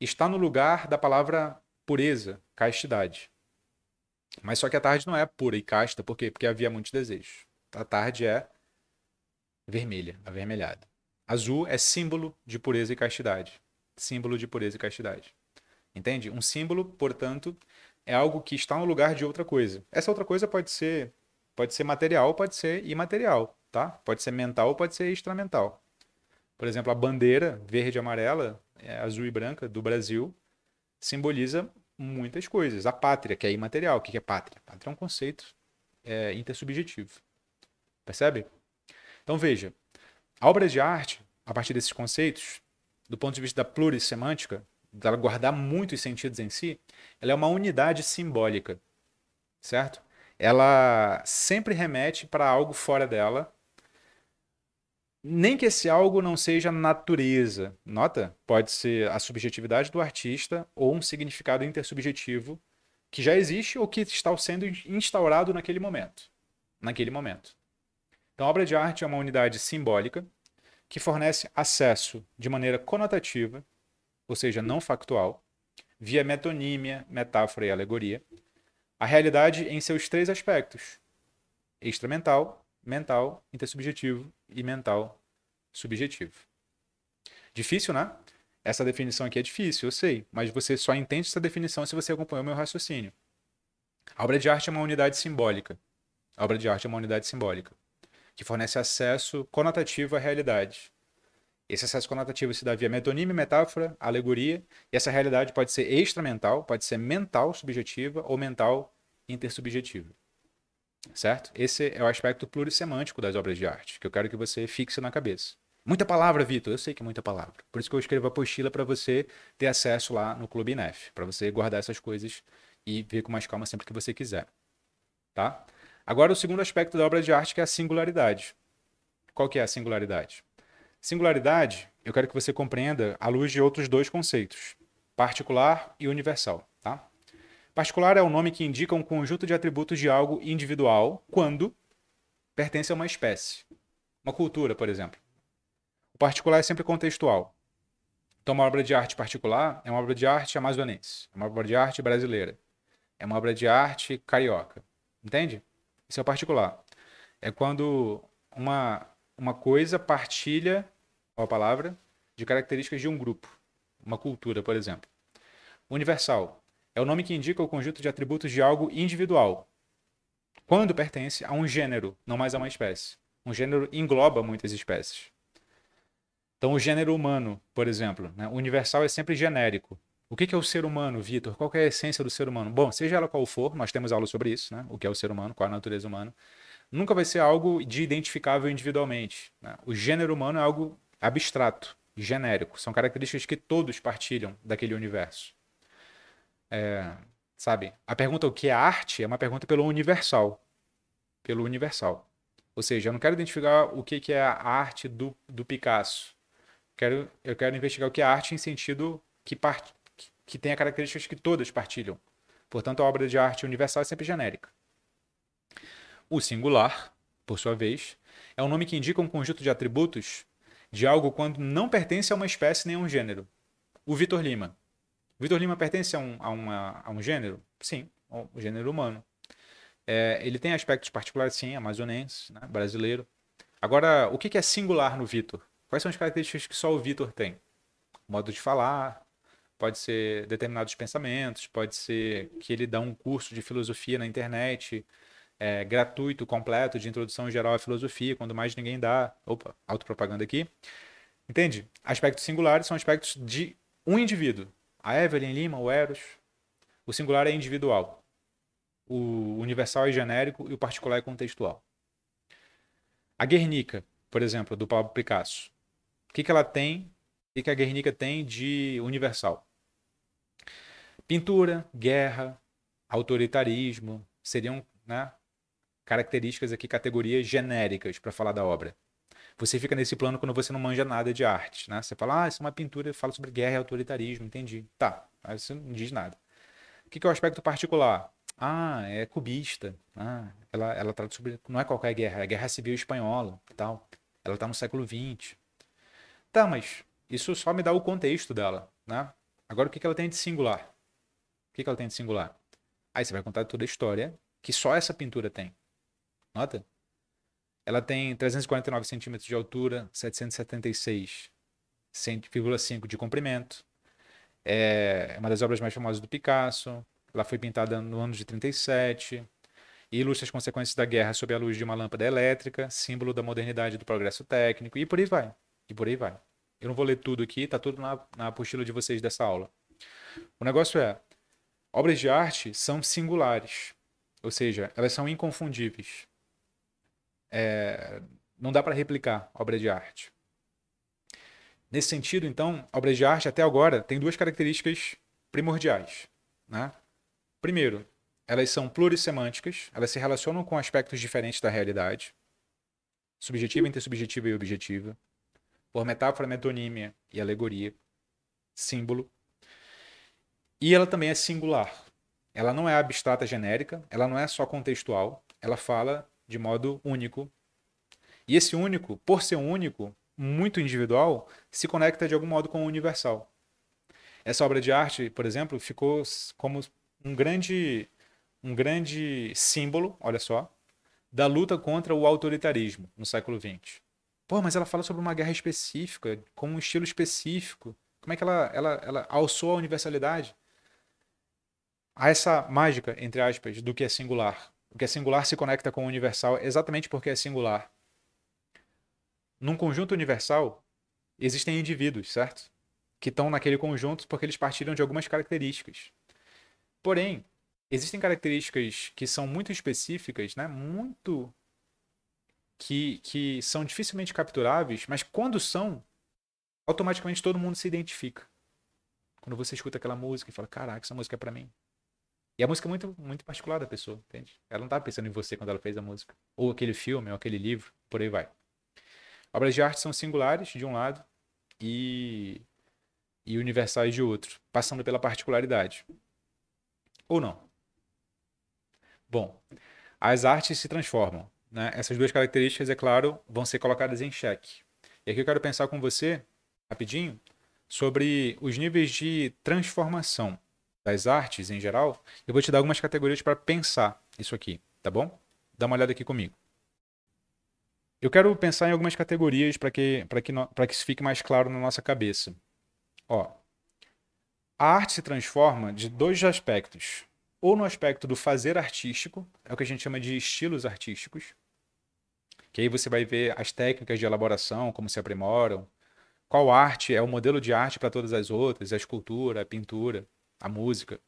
está no lugar da palavra pureza, castidade. Mas só que a tarde não é pura e casta, por quê? Porque havia muitos desejos. A tarde é vermelha, avermelhada. Azul é símbolo de pureza e castidade. Símbolo de pureza e castidade. Entende? Um símbolo, portanto, é algo que está no lugar de outra coisa. Essa outra coisa pode ser Pode ser material, pode ser imaterial, tá? Pode ser mental, pode ser extramental. Por exemplo, a bandeira verde e amarela, é, azul e branca do Brasil simboliza muitas coisas. A pátria, que é imaterial. O que é pátria? Pátria é um conceito é, intersubjetivo. Percebe? Então veja, a obra de arte, a partir desses conceitos, do ponto de vista da plurissemântica, dela guardar muitos sentidos em si, ela é uma unidade simbólica, certo? ela sempre remete para algo fora dela. Nem que esse algo não seja natureza. Nota? Pode ser a subjetividade do artista ou um significado intersubjetivo que já existe ou que está sendo instaurado naquele momento. Naquele momento. Então, a obra de arte é uma unidade simbólica que fornece acesso de maneira conotativa, ou seja, não factual, via metonímia, metáfora e alegoria, a realidade em seus três aspectos: extramental, mental, intersubjetivo e mental subjetivo. Difícil, né? Essa definição aqui é difícil, eu sei, mas você só entende essa definição se você acompanhou meu raciocínio. A obra de arte é uma unidade simbólica. A obra de arte é uma unidade simbólica que fornece acesso conotativo à realidade. Esse acesso conotativo se dá via é metonímia, metáfora, alegoria, e essa realidade pode ser extramental, pode ser mental subjetiva ou mental intersubjetiva. Certo? Esse é o aspecto plurissemântico das obras de arte, que eu quero que você fixe na cabeça. Muita palavra, Vitor. Eu sei que é muita palavra. Por isso que eu escrevo a apostila para você ter acesso lá no Clube INEF, para você guardar essas coisas e ver com mais calma sempre que você quiser. Tá? Agora o segundo aspecto da obra de arte que é a singularidade. Qual que é a singularidade? Singularidade, eu quero que você compreenda à luz de outros dois conceitos, particular e universal, tá? Particular é o nome que indica um conjunto de atributos de algo individual quando pertence a uma espécie, uma cultura, por exemplo. O particular é sempre contextual. Então, uma obra de arte particular é uma obra de arte amazonense, é uma obra de arte brasileira, é uma obra de arte carioca. Entende? Isso é o particular. É quando uma, uma coisa partilha uma palavra, de características de um grupo, uma cultura, por exemplo. Universal é o nome que indica o conjunto de atributos de algo individual, quando pertence a um gênero, não mais a uma espécie. Um gênero engloba muitas espécies. Então, o gênero humano, por exemplo, né? universal é sempre genérico. O que é o ser humano, Vitor? Qual é a essência do ser humano? Bom, seja ela qual for, nós temos aula sobre isso, né? o que é o ser humano, qual a natureza humana. Nunca vai ser algo de identificável individualmente. Né? O gênero humano é algo abstrato, genérico. São características que todos partilham daquele universo. É, sabe? A pergunta o que é arte é uma pergunta pelo universal. Pelo universal. Ou seja, eu não quero identificar o que, que é a arte do, do Picasso. Quero, eu quero investigar o que é arte em sentido que, part, que tenha características que todas partilham. Portanto, a obra de arte universal é sempre genérica. O singular, por sua vez, é um nome que indica um conjunto de atributos de algo quando não pertence a uma espécie nem a um gênero. O Vitor Lima. O Vitor Lima pertence a um, a, uma, a um gênero? Sim, o um gênero humano. É, ele tem aspectos particulares, sim, amazonense, né, brasileiro. Agora, o que é singular no Vitor? Quais são as características que só o Vitor tem? Modo de falar, pode ser determinados pensamentos, pode ser que ele dá um curso de filosofia na internet, é, gratuito, completo, de introdução geral à filosofia, quando mais ninguém dá. Opa, autopropaganda aqui. Entende? Aspectos singulares são aspectos de um indivíduo. A Evelyn Lima, o Eros. O singular é individual. O universal é genérico e o particular é contextual. A Guernica, por exemplo, do Pablo Picasso. O que, que ela tem? O que, que a Guernica tem de universal? Pintura, guerra, autoritarismo seriam né, características aqui, categorias genéricas para falar da obra. Você fica nesse plano quando você não manja nada de arte, né? Você fala, ah, isso é uma pintura, fala sobre guerra e autoritarismo, entendi. Tá, aí você não diz nada. O que, é o aspecto particular? Ah, é cubista. Ah, ela, ela trata sobre. Não é qualquer guerra, é a guerra civil espanhola e tal. Ela está no século XX. Tá, mas isso só me dá o contexto dela, né? Agora, o que, que ela tem de singular? O que, que ela tem de singular? Aí você vai contar toda a história que só essa pintura tem. Nota? Ela tem 349 centímetros de altura, 776,5 de comprimento. É uma das obras mais famosas do Picasso. Ela foi pintada no ano de 37 e ilustra as consequências da guerra sob a luz de uma lâmpada elétrica, símbolo da modernidade e do progresso técnico, e por aí vai. E por aí vai. Eu não vou ler tudo aqui, tá tudo na, na apostila de vocês dessa aula. O negócio é: obras de arte são singulares, ou seja, elas são inconfundíveis é, não dá para replicar obra de arte. Nesse sentido, então, obra de arte até agora tem duas características primordiais. Né? Primeiro, elas são plurissemânticas, elas se relacionam com aspectos diferentes da realidade, subjetiva, intersubjetiva e objetiva, por metáfora, metonímia e alegoria, símbolo. E ela também é singular. Ela não é abstrata genérica, ela não é só contextual, ela fala de modo único. E esse único, por ser único, muito individual, se conecta de algum modo com o universal. Essa obra de arte, por exemplo, ficou como um grande, um grande símbolo, olha só, da luta contra o autoritarismo no século XX. Pô, mas ela fala sobre uma guerra específica, com um estilo específico. Como é que ela, ela, ela alçou a universalidade? Há essa mágica, entre aspas, do que é singular. Porque é singular se conecta com universal exatamente porque é singular. Num conjunto universal, existem indivíduos, certo? Que estão naquele conjunto porque eles partilham de algumas características. Porém, existem características que são muito específicas, né? Muito que, que são dificilmente capturáveis, mas quando são, automaticamente todo mundo se identifica. Quando você escuta aquela música e fala, caraca, essa música é para mim. E a música é muito, muito particular da pessoa, entende? Ela não estava tá pensando em você quando ela fez a música. Ou aquele filme, ou aquele livro, por aí vai. Obras de arte são singulares, de um lado, e, e universais de outro, passando pela particularidade. Ou não. Bom, as artes se transformam. Né? Essas duas características, é claro, vão ser colocadas em xeque. E aqui eu quero pensar com você, rapidinho, sobre os níveis de transformação das artes em geral, eu vou te dar algumas categorias para pensar isso aqui, tá bom? Dá uma olhada aqui comigo. Eu quero pensar em algumas categorias para que, que, que isso fique mais claro na nossa cabeça. Ó, a arte se transforma de dois aspectos. Ou no aspecto do fazer artístico, é o que a gente chama de estilos artísticos, que aí você vai ver as técnicas de elaboração, como se aprimoram, qual arte é o modelo de arte para todas as outras, a escultura, a pintura a música.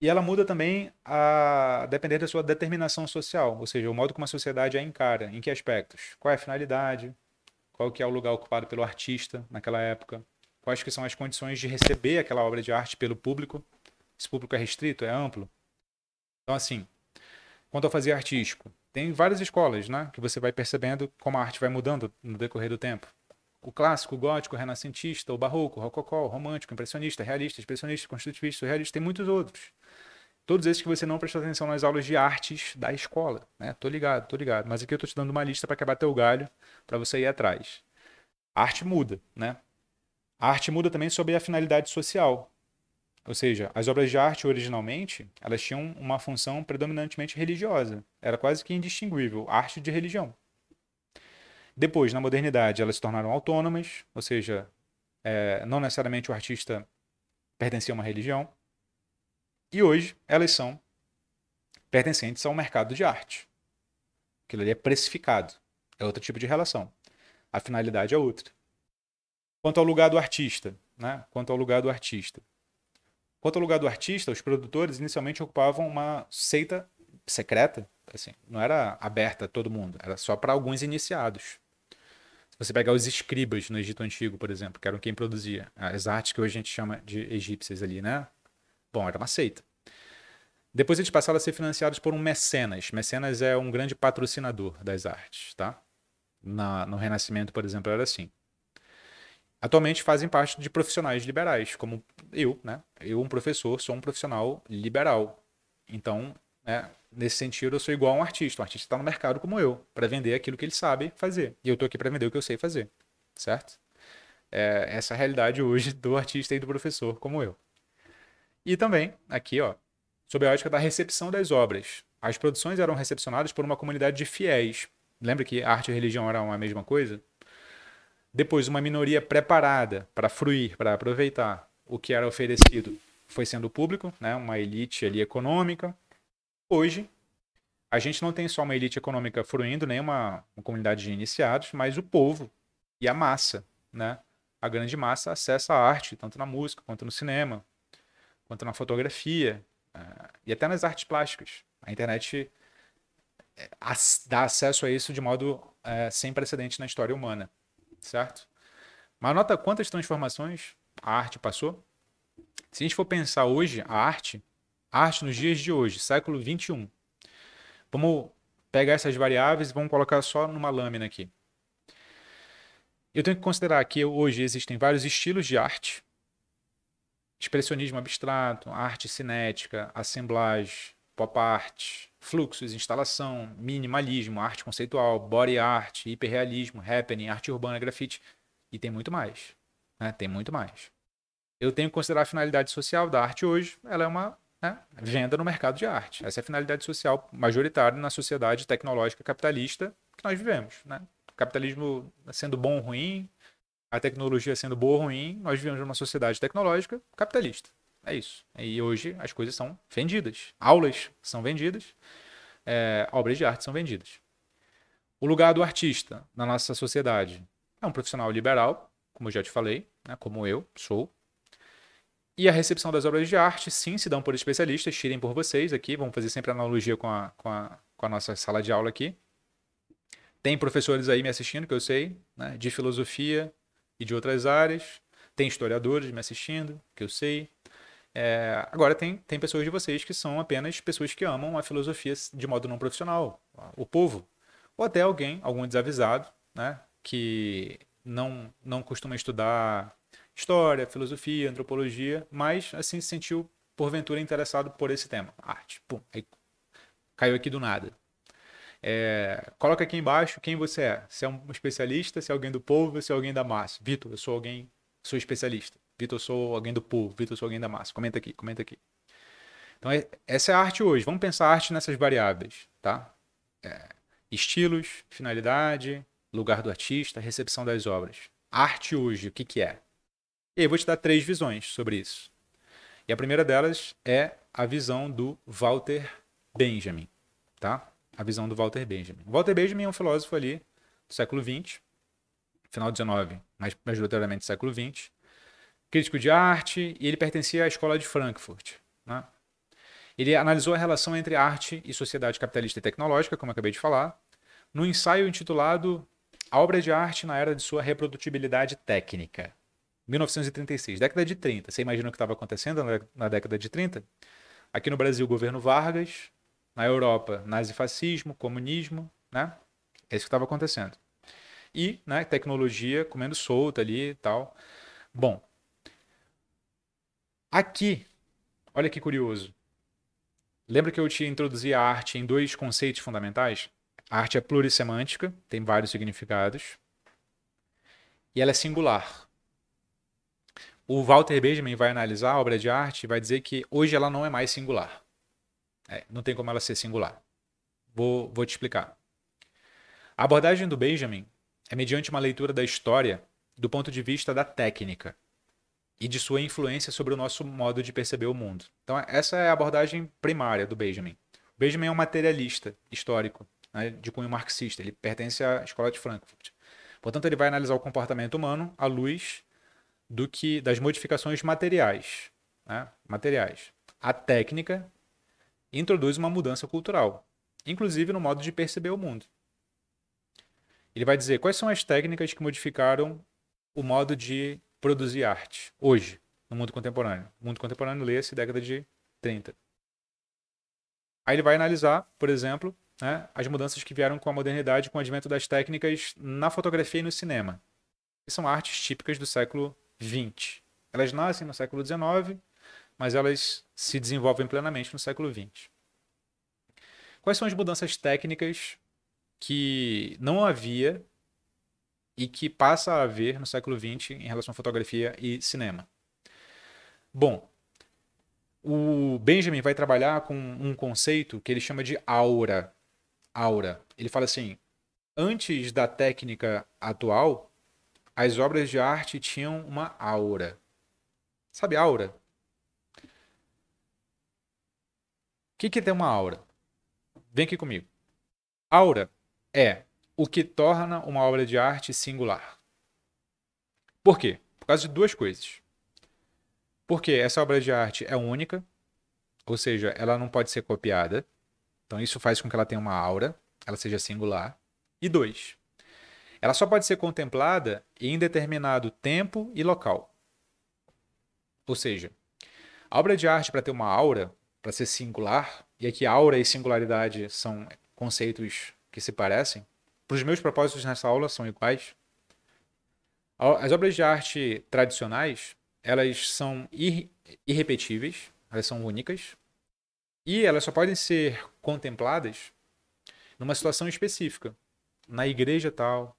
E ela muda também a depender da sua determinação social, ou seja, o modo como a sociedade a encara, em que aspectos, qual é a finalidade, qual que é o lugar ocupado pelo artista naquela época, quais que são as condições de receber aquela obra de arte pelo público, esse público é restrito, é amplo. Então assim, quanto ao fazer artístico, tem várias escolas, né, que você vai percebendo como a arte vai mudando no decorrer do tempo o clássico, o gótico, o renascentista, o barroco, o rococó, o romântico, o impressionista, realista, expressionista, constitutivista surrealista, tem muitos outros. Todos esses que você não prestou atenção nas aulas de artes da escola, né? Tô ligado, tô ligado. Mas aqui eu tô te dando uma lista para acabar teu galho, para você ir atrás. A arte muda, né? A arte muda também sobre a finalidade social. Ou seja, as obras de arte originalmente, elas tinham uma função predominantemente religiosa. Era quase que indistinguível, arte de religião. Depois, na modernidade, elas se tornaram autônomas, ou seja, é, não necessariamente o artista pertencia a uma religião. E hoje, elas são pertencentes ao mercado de arte. Aquilo ali é precificado. É outro tipo de relação. A finalidade é outra. Quanto ao lugar do artista, né? Quanto ao lugar do artista. Quanto ao lugar do artista, os produtores inicialmente ocupavam uma seita secreta, assim, não era aberta a todo mundo, era só para alguns iniciados você pegar os escribas no Egito Antigo, por exemplo, que eram quem produzia as artes que hoje a gente chama de egípcias ali, né? Bom, era uma seita. Depois eles passaram a ser financiados por um mecenas. Mecenas é um grande patrocinador das artes, tá? Na, no Renascimento, por exemplo, era assim. Atualmente fazem parte de profissionais liberais, como eu, né? Eu, um professor, sou um profissional liberal. Então, né? Nesse sentido, eu sou igual a um artista. Um artista está no mercado como eu, para vender aquilo que ele sabe fazer. E eu estou aqui para vender o que eu sei fazer, certo? É, essa é a realidade hoje do artista e do professor como eu. E também, aqui, ó, sobre a ótica da recepção das obras. As produções eram recepcionadas por uma comunidade de fiéis. Lembra que arte e religião eram a mesma coisa? Depois, uma minoria preparada para fruir, para aproveitar o que era oferecido foi sendo público, né? uma elite ali econômica, Hoje, a gente não tem só uma elite econômica fruindo, nem uma, uma comunidade de iniciados, mas o povo e a massa, né? A grande massa acessa a arte, tanto na música, quanto no cinema, quanto na fotografia, eh, e até nas artes plásticas. A internet eh, dá acesso a isso de modo eh, sem precedente na história humana, certo? Mas nota quantas transformações a arte passou. Se a gente for pensar hoje, a arte Arte nos dias de hoje, século 21. Vamos pegar essas variáveis e vamos colocar só numa lâmina aqui. Eu tenho que considerar que hoje existem vários estilos de arte. Expressionismo abstrato, arte cinética, assemblage, pop art, fluxos, instalação, minimalismo, arte conceitual, body art, hiperrealismo, happening, arte urbana, grafite e tem muito mais. Né? Tem muito mais. Eu tenho que considerar a finalidade social da arte hoje. Ela é uma né? venda no mercado de arte. Essa é a finalidade social majoritária na sociedade tecnológica capitalista que nós vivemos. Né? capitalismo sendo bom ou ruim, a tecnologia sendo boa ou ruim, nós vivemos numa sociedade tecnológica capitalista. É isso. E hoje as coisas são vendidas. Aulas são vendidas, é, obras de arte são vendidas. O lugar do artista na nossa sociedade é um profissional liberal, como eu já te falei, né? como eu sou, e a recepção das obras de arte, sim, se dão por especialistas, tirem por vocês aqui, vamos fazer sempre analogia com a, com a, com a nossa sala de aula aqui. Tem professores aí me assistindo, que eu sei, né, de filosofia e de outras áreas. Tem historiadores me assistindo, que eu sei. É, agora, tem, tem pessoas de vocês que são apenas pessoas que amam a filosofia de modo não profissional, o povo. Ou até alguém, algum desavisado, né, que não, não costuma estudar história, filosofia, antropologia, mas assim se sentiu porventura interessado por esse tema, arte. Pum, aí caiu aqui do nada. É, coloca aqui embaixo quem você é. Se é um especialista, se é alguém do povo, se é alguém da massa. Vitor, eu sou alguém, sou especialista. Vitor, eu sou alguém do povo. Vitor, eu sou alguém da massa. Comenta aqui, comenta aqui. Então, é, essa é a arte hoje. Vamos pensar a arte nessas variáveis, tá? É, estilos, finalidade, lugar do artista, recepção das obras. Arte hoje, o que, que é? E aí eu vou te dar três visões sobre isso. E a primeira delas é a visão do Walter Benjamin, tá? A visão do Walter Benjamin. Walter Benjamin é um filósofo ali do século XX, final XIX, mas majoritariamente século XX, crítico de arte, e ele pertencia à escola de Frankfurt, né? Ele analisou a relação entre arte e sociedade capitalista e tecnológica, como eu acabei de falar, no ensaio intitulado A obra de arte na era de sua reprodutibilidade técnica. 1936, década de 30. Você imagina o que estava acontecendo na década de 30? Aqui no Brasil, governo Vargas. Na Europa, nazifascismo, comunismo, né? É isso que estava acontecendo. E, né, tecnologia comendo solta ali e tal. Bom, aqui, olha que curioso. Lembra que eu te introduzi a arte em dois conceitos fundamentais? A arte é plurissemântica, tem vários significados. E ela é singular. O Walter Benjamin vai analisar a obra de arte e vai dizer que hoje ela não é mais singular. É, não tem como ela ser singular. Vou, vou te explicar. A abordagem do Benjamin é mediante uma leitura da história do ponto de vista da técnica e de sua influência sobre o nosso modo de perceber o mundo. Então, essa é a abordagem primária do Benjamin. O Benjamin é um materialista histórico, né, de cunho marxista. Ele pertence à escola de Frankfurt. Portanto, ele vai analisar o comportamento humano à luz do que das modificações materiais, né? materiais. A técnica introduz uma mudança cultural, inclusive no modo de perceber o mundo. Ele vai dizer quais são as técnicas que modificaram o modo de produzir arte hoje, no mundo contemporâneo. O mundo contemporâneo lê-se década de 30. Aí ele vai analisar, por exemplo, né, as mudanças que vieram com a modernidade, com o advento das técnicas na fotografia e no cinema, que são artes típicas do século XX. Elas nascem no século XIX, mas elas se desenvolvem plenamente no século XX. Quais são as mudanças técnicas que não havia e que passa a haver no século XX em relação à fotografia e cinema? Bom, o Benjamin vai trabalhar com um conceito que ele chama de aura. Aura. Ele fala assim: antes da técnica atual, as obras de arte tinham uma aura. Sabe aura? O que, que tem uma aura? Vem aqui comigo. Aura é o que torna uma obra de arte singular. Por quê? Por causa de duas coisas. Porque essa obra de arte é única, ou seja, ela não pode ser copiada. Então isso faz com que ela tenha uma aura, ela seja singular. E dois, ela só pode ser contemplada em determinado tempo e local. Ou seja, a obra de arte para ter uma aura, para ser singular, e aqui aura e singularidade são conceitos que se parecem, para os meus propósitos nessa aula são iguais. As obras de arte tradicionais, elas são ir, irrepetíveis, elas são únicas, e elas só podem ser contempladas numa situação específica, na igreja tal,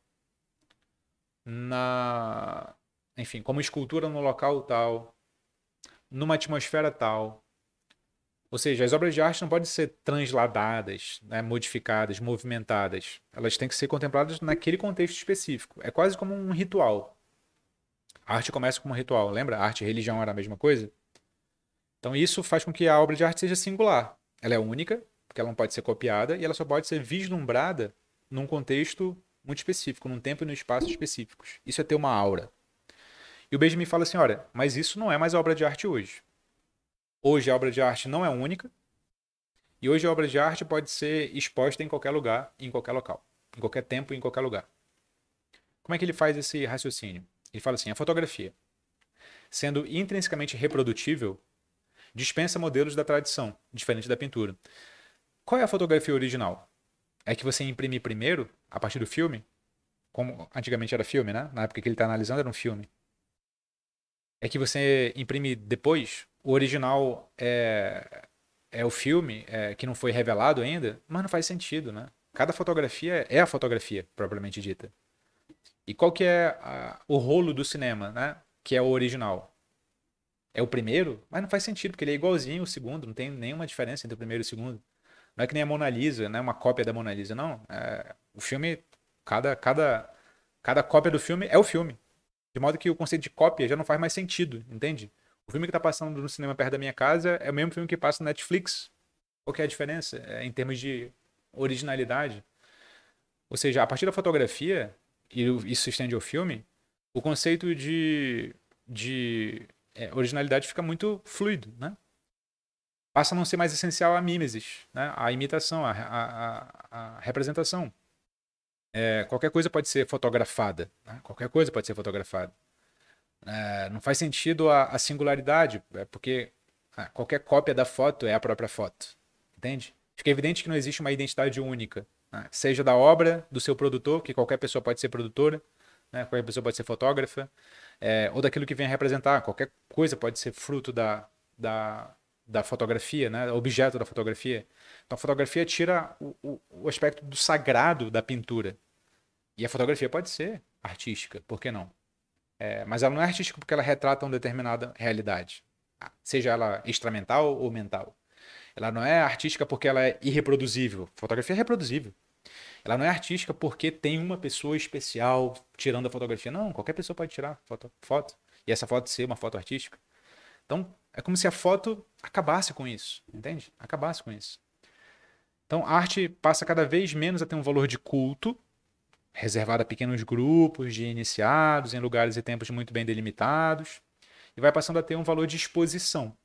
na, enfim, como escultura no local tal, numa atmosfera tal. Ou seja, as obras de arte não podem ser transladadas, né, modificadas, movimentadas. Elas têm que ser contempladas naquele contexto específico. É quase como um ritual. A arte começa como um ritual, lembra? A arte e religião era a mesma coisa? Então isso faz com que a obra de arte seja singular. Ela é única, porque ela não pode ser copiada, e ela só pode ser vislumbrada num contexto muito específico, num tempo e num espaço específicos. Isso é ter uma aura. E o Benjamin fala assim: olha, mas isso não é mais obra de arte hoje. Hoje a obra de arte não é única. E hoje a obra de arte pode ser exposta em qualquer lugar, em qualquer local, em qualquer tempo, em qualquer lugar. Como é que ele faz esse raciocínio? Ele fala assim: a fotografia, sendo intrinsecamente reprodutível, dispensa modelos da tradição, diferente da pintura. Qual é a fotografia original? é que você imprime primeiro, a partir do filme, como antigamente era filme, né? Na época que ele está analisando era um filme. É que você imprime depois, o original é, é o filme é, que não foi revelado ainda, mas não faz sentido, né? Cada fotografia é a fotografia propriamente dita. E qual que é a, o rolo do cinema, né? Que é o original. É o primeiro, mas não faz sentido, porque ele é igualzinho o segundo, não tem nenhuma diferença entre o primeiro e o segundo. Não é que nem a Mona Lisa, não é uma cópia da Mona Lisa, não. É, o filme, cada, cada, cada cópia do filme é o filme. De modo que o conceito de cópia já não faz mais sentido, entende? O filme que está passando no cinema perto da minha casa é o mesmo filme que passa no Netflix. Qual que é a diferença é, em termos de originalidade? Ou seja, a partir da fotografia, e isso estende ao filme, o conceito de, de é, originalidade fica muito fluido, né? passa a não ser mais essencial a mimesis, né? a imitação, a, a, a, representação. É, qualquer coisa pode ser fotografada, né? qualquer coisa pode ser fotografada. É, não faz sentido a, a singularidade, é porque ah, qualquer cópia da foto é a própria foto, entende? Fica evidente que não existe uma identidade única, né? seja da obra, do seu produtor, que qualquer pessoa pode ser produtora, né? qualquer pessoa pode ser fotógrafa, é, ou daquilo que vem a representar, qualquer coisa pode ser fruto da, da da fotografia, né? objeto da fotografia. Então a fotografia tira o, o, o, aspecto do sagrado da pintura. E a fotografia pode ser artística, por que não? É, mas ela não é artística porque ela retrata uma determinada realidade, seja ela extramental ou mental. Ela não é artística porque ela é irreproduzível. Fotografia é reproduzível. Ela não é artística porque tem uma pessoa especial tirando a fotografia. Não, qualquer pessoa pode tirar foto. foto e essa foto ser uma foto artística. Então, é como se a foto acabasse com isso, entende? Acabasse com isso. Então, a arte passa cada vez menos a ter um valor de culto, reservado a pequenos grupos de iniciados, em lugares e tempos muito bem delimitados, e vai passando a ter um valor de exposição,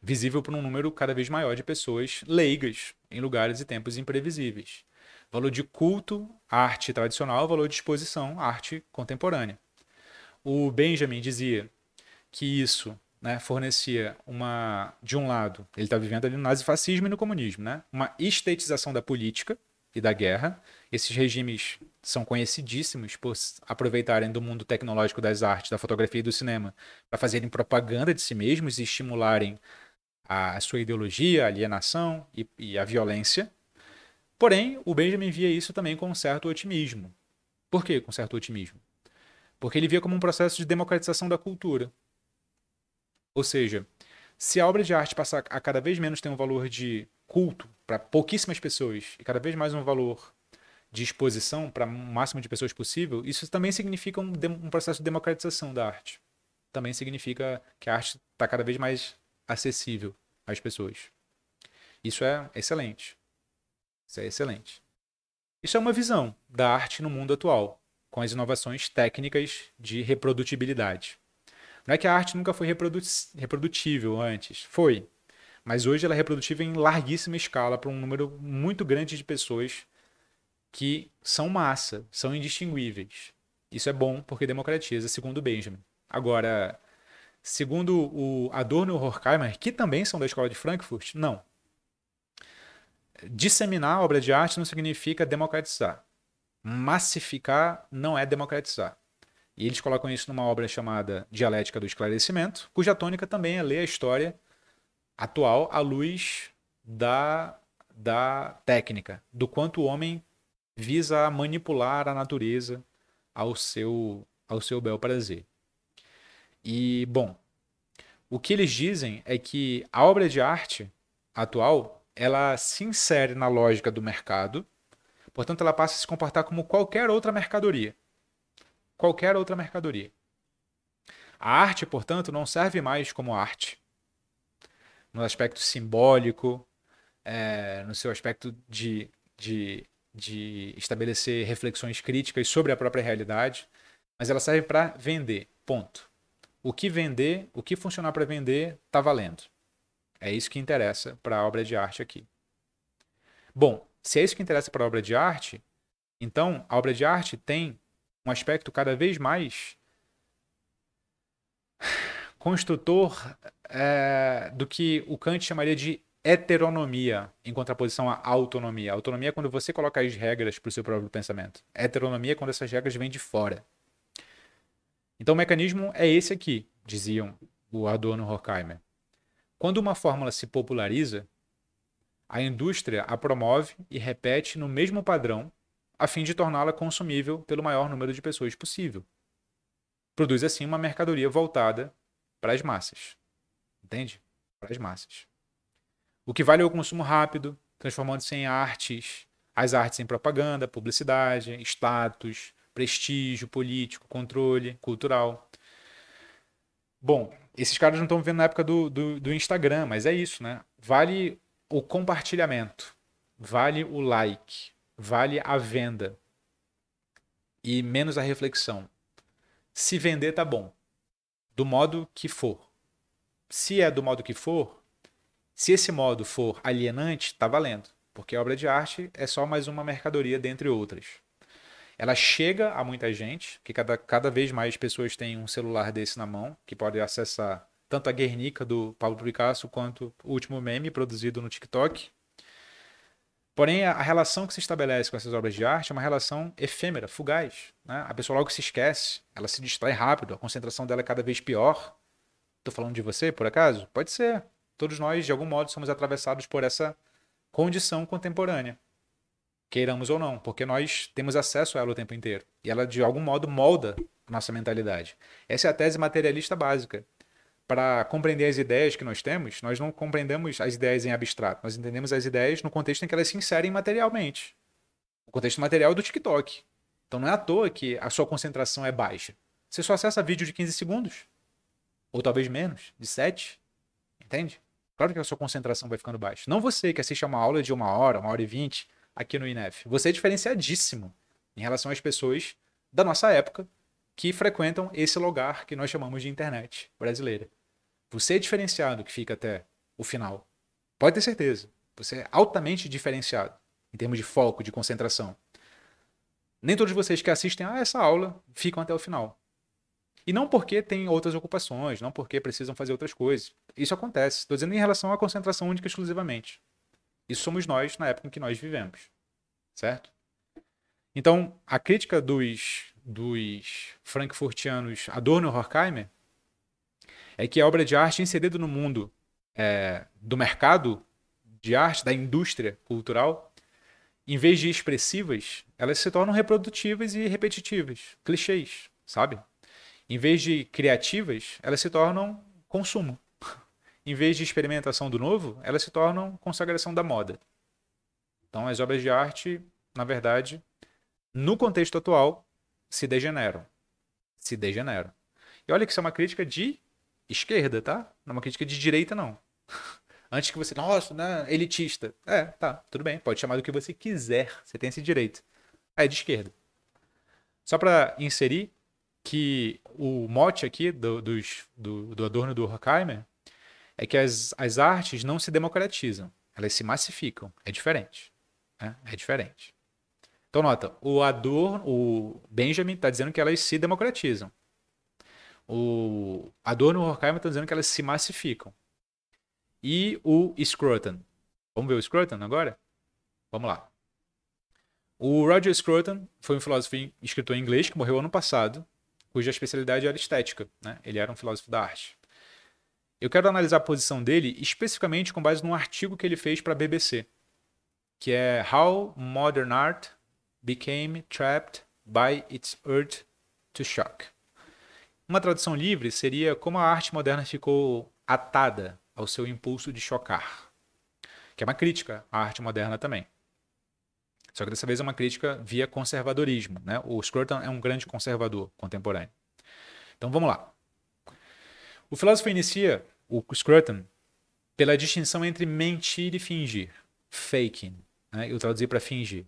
visível para um número cada vez maior de pessoas leigas, em lugares e tempos imprevisíveis. Valor de culto, arte tradicional, valor de exposição, arte contemporânea. O Benjamin dizia que isso né, fornecia uma, de um lado, ele está vivendo ali no nazifascismo e no comunismo, né, uma estetização da política e da guerra. Esses regimes são conhecidíssimos por aproveitarem do mundo tecnológico das artes, da fotografia e do cinema para fazerem propaganda de si mesmos e estimularem a, sua ideologia, a alienação e, e a violência. Porém, o Benjamin via isso também com um certo otimismo. Por que com certo otimismo? Porque ele via como um processo de democratização da cultura ou seja, se a obra de arte passar a cada vez menos ter um valor de culto para pouquíssimas pessoas e cada vez mais um valor de exposição para o máximo de pessoas possível, isso também significa um, um, processo de democratização da arte. Também significa que a arte está cada vez mais acessível às pessoas. Isso é excelente. Isso é excelente. Isso é uma visão da arte no mundo atual, com as inovações técnicas de reprodutibilidade. Não é que a arte nunca foi reprodutível antes. Foi. Mas hoje ela é reprodutível em larguíssima escala para um número muito grande de pessoas que são massa, são indistinguíveis. Isso é bom porque democratiza, segundo Benjamin. Agora, segundo o Adorno e o Horkheimer, que também são da escola de Frankfurt, não. Disseminar obra de arte não significa democratizar. Massificar não é democratizar. E eles colocam isso numa obra chamada Dialética do Esclarecimento, cuja tônica também é ler a história atual à luz da, da técnica, do quanto o homem visa manipular a natureza ao seu, ao seu bel prazer. E, bom, o que eles dizem é que a obra de arte atual ela se insere na lógica do mercado, portanto, ela passa a se comportar como qualquer outra mercadoria qualquer outra mercadoria. A arte, portanto, não serve mais como arte, no aspecto simbólico, é, no seu aspecto de, de, de estabelecer reflexões críticas sobre a própria realidade, mas ela serve para vender, ponto. O que vender, o que funcionar para vender, está valendo. É isso que interessa para a obra de arte aqui. Bom, se é isso que interessa para a obra de arte, então a obra de arte tem um aspecto cada vez mais construtor é, do que o Kant chamaria de heteronomia, em contraposição à autonomia. autonomia é quando você coloca as regras para o seu próprio pensamento. heteronomia é quando essas regras vêm de fora. Então o mecanismo é esse aqui, diziam o Adorno Horkheimer. Quando uma fórmula se populariza, a indústria a promove e repete no mesmo padrão a fim de torná-la consumível pelo maior número de pessoas possível. Produz assim uma mercadoria voltada para as massas. Entende? Para as massas. O que vale é o consumo rápido, transformando-se em artes, as artes em propaganda, publicidade, status, prestígio político, controle cultural. Bom, esses caras não estão vendo na época do, do, do, Instagram, mas é isso, né? Vale o compartilhamento, vale o like, vale a venda e menos a reflexão. Se vender, tá bom. Do modo que for. Se é do modo que for, se esse modo for alienante, tá valendo. Porque obra de arte é só mais uma mercadoria dentre outras. Ela chega a muita gente, que cada, cada vez mais pessoas têm um celular desse na mão, que pode acessar tanto a Guernica do Pablo Picasso quanto o último meme produzido no TikTok. Porém, a relação que se estabelece com essas obras de arte é uma relação efêmera, fugaz. Né? A pessoa logo se esquece, ela se distrai rápido, a concentração dela é cada vez pior. Estou falando de você, por acaso? Pode ser. Todos nós, de algum modo, somos atravessados por essa condição contemporânea. Queiramos ou não, porque nós temos acesso a ela o tempo inteiro. E ela, de algum modo, molda a nossa mentalidade. Essa é a tese materialista básica para compreender as ideias que nós temos, nós não compreendemos as ideias em abstrato, nós entendemos as ideias no contexto em que elas se inserem materialmente. O contexto material é do TikTok. Então não é à toa que a sua concentração é baixa. Você só acessa vídeo de 15 segundos, ou talvez menos, de 7, entende? Claro que a sua concentração vai ficando baixa. Não você que assiste a uma aula de uma hora, uma hora e vinte, aqui no INEF. Você é diferenciadíssimo em relação às pessoas da nossa época que frequentam esse lugar que nós chamamos de internet brasileira. Você é diferenciado que fica até o final. Pode ter certeza. Você é altamente diferenciado em termos de foco, de concentração. Nem todos vocês que assistem a essa aula ficam até o final. E não porque têm outras ocupações, não porque precisam fazer outras coisas. Isso acontece. Estou dizendo em relação à concentração única exclusivamente. Isso somos nós na época em que nós vivemos. Certo? Então, a crítica dos, dos frankfurtianos Adorno e Horkheimer é que a obra de arte inserida no mundo é, do mercado de arte, da indústria cultural, em vez de expressivas, elas se tornam reprodutivas e repetitivas, clichês, sabe? Em vez de criativas, elas se tornam consumo. em vez de experimentação do novo, elas se tornam consagração da moda. Então, as obras de arte, na verdade, no contexto atual, se degeneram. Se degeneram. E olha que isso é uma crítica de esquerda, tá? Não é uma crítica de direita, não. Antes que você, nossa, né, elitista. É, tá, tudo bem, pode chamar do que você quiser, você tem esse direito. É de esquerda. Só para inserir que o mote aqui do, dos, do, do Adorno do Horkheimer é que as, as artes não se democratizam, elas se massificam. É diferente. Né? É diferente. Então, nota, o Adorno, o Benjamin está dizendo que elas se democratizam. O Adorno e o Horkheimer estão dizendo que elas se massificam. E o Scruton. Vamos ver o Scruton agora? Vamos lá. O Roger Scruton foi um filósofo e escritor inglês que morreu ano passado, cuja especialidade era estética. Né? Ele era um filósofo da arte. Eu quero analisar a posição dele especificamente com base num artigo que ele fez para a BBC, que é How Modern Art Became Trapped by Its Urge to Shock. Uma tradução livre seria como a arte moderna ficou atada ao seu impulso de chocar, que é uma crítica à arte moderna também. Só que dessa vez é uma crítica via conservadorismo. Né? O Scruton é um grande conservador contemporâneo. Então vamos lá. O filósofo inicia, o Scruton, pela distinção entre mentir e fingir. Faking. Né? Eu traduzi para fingir.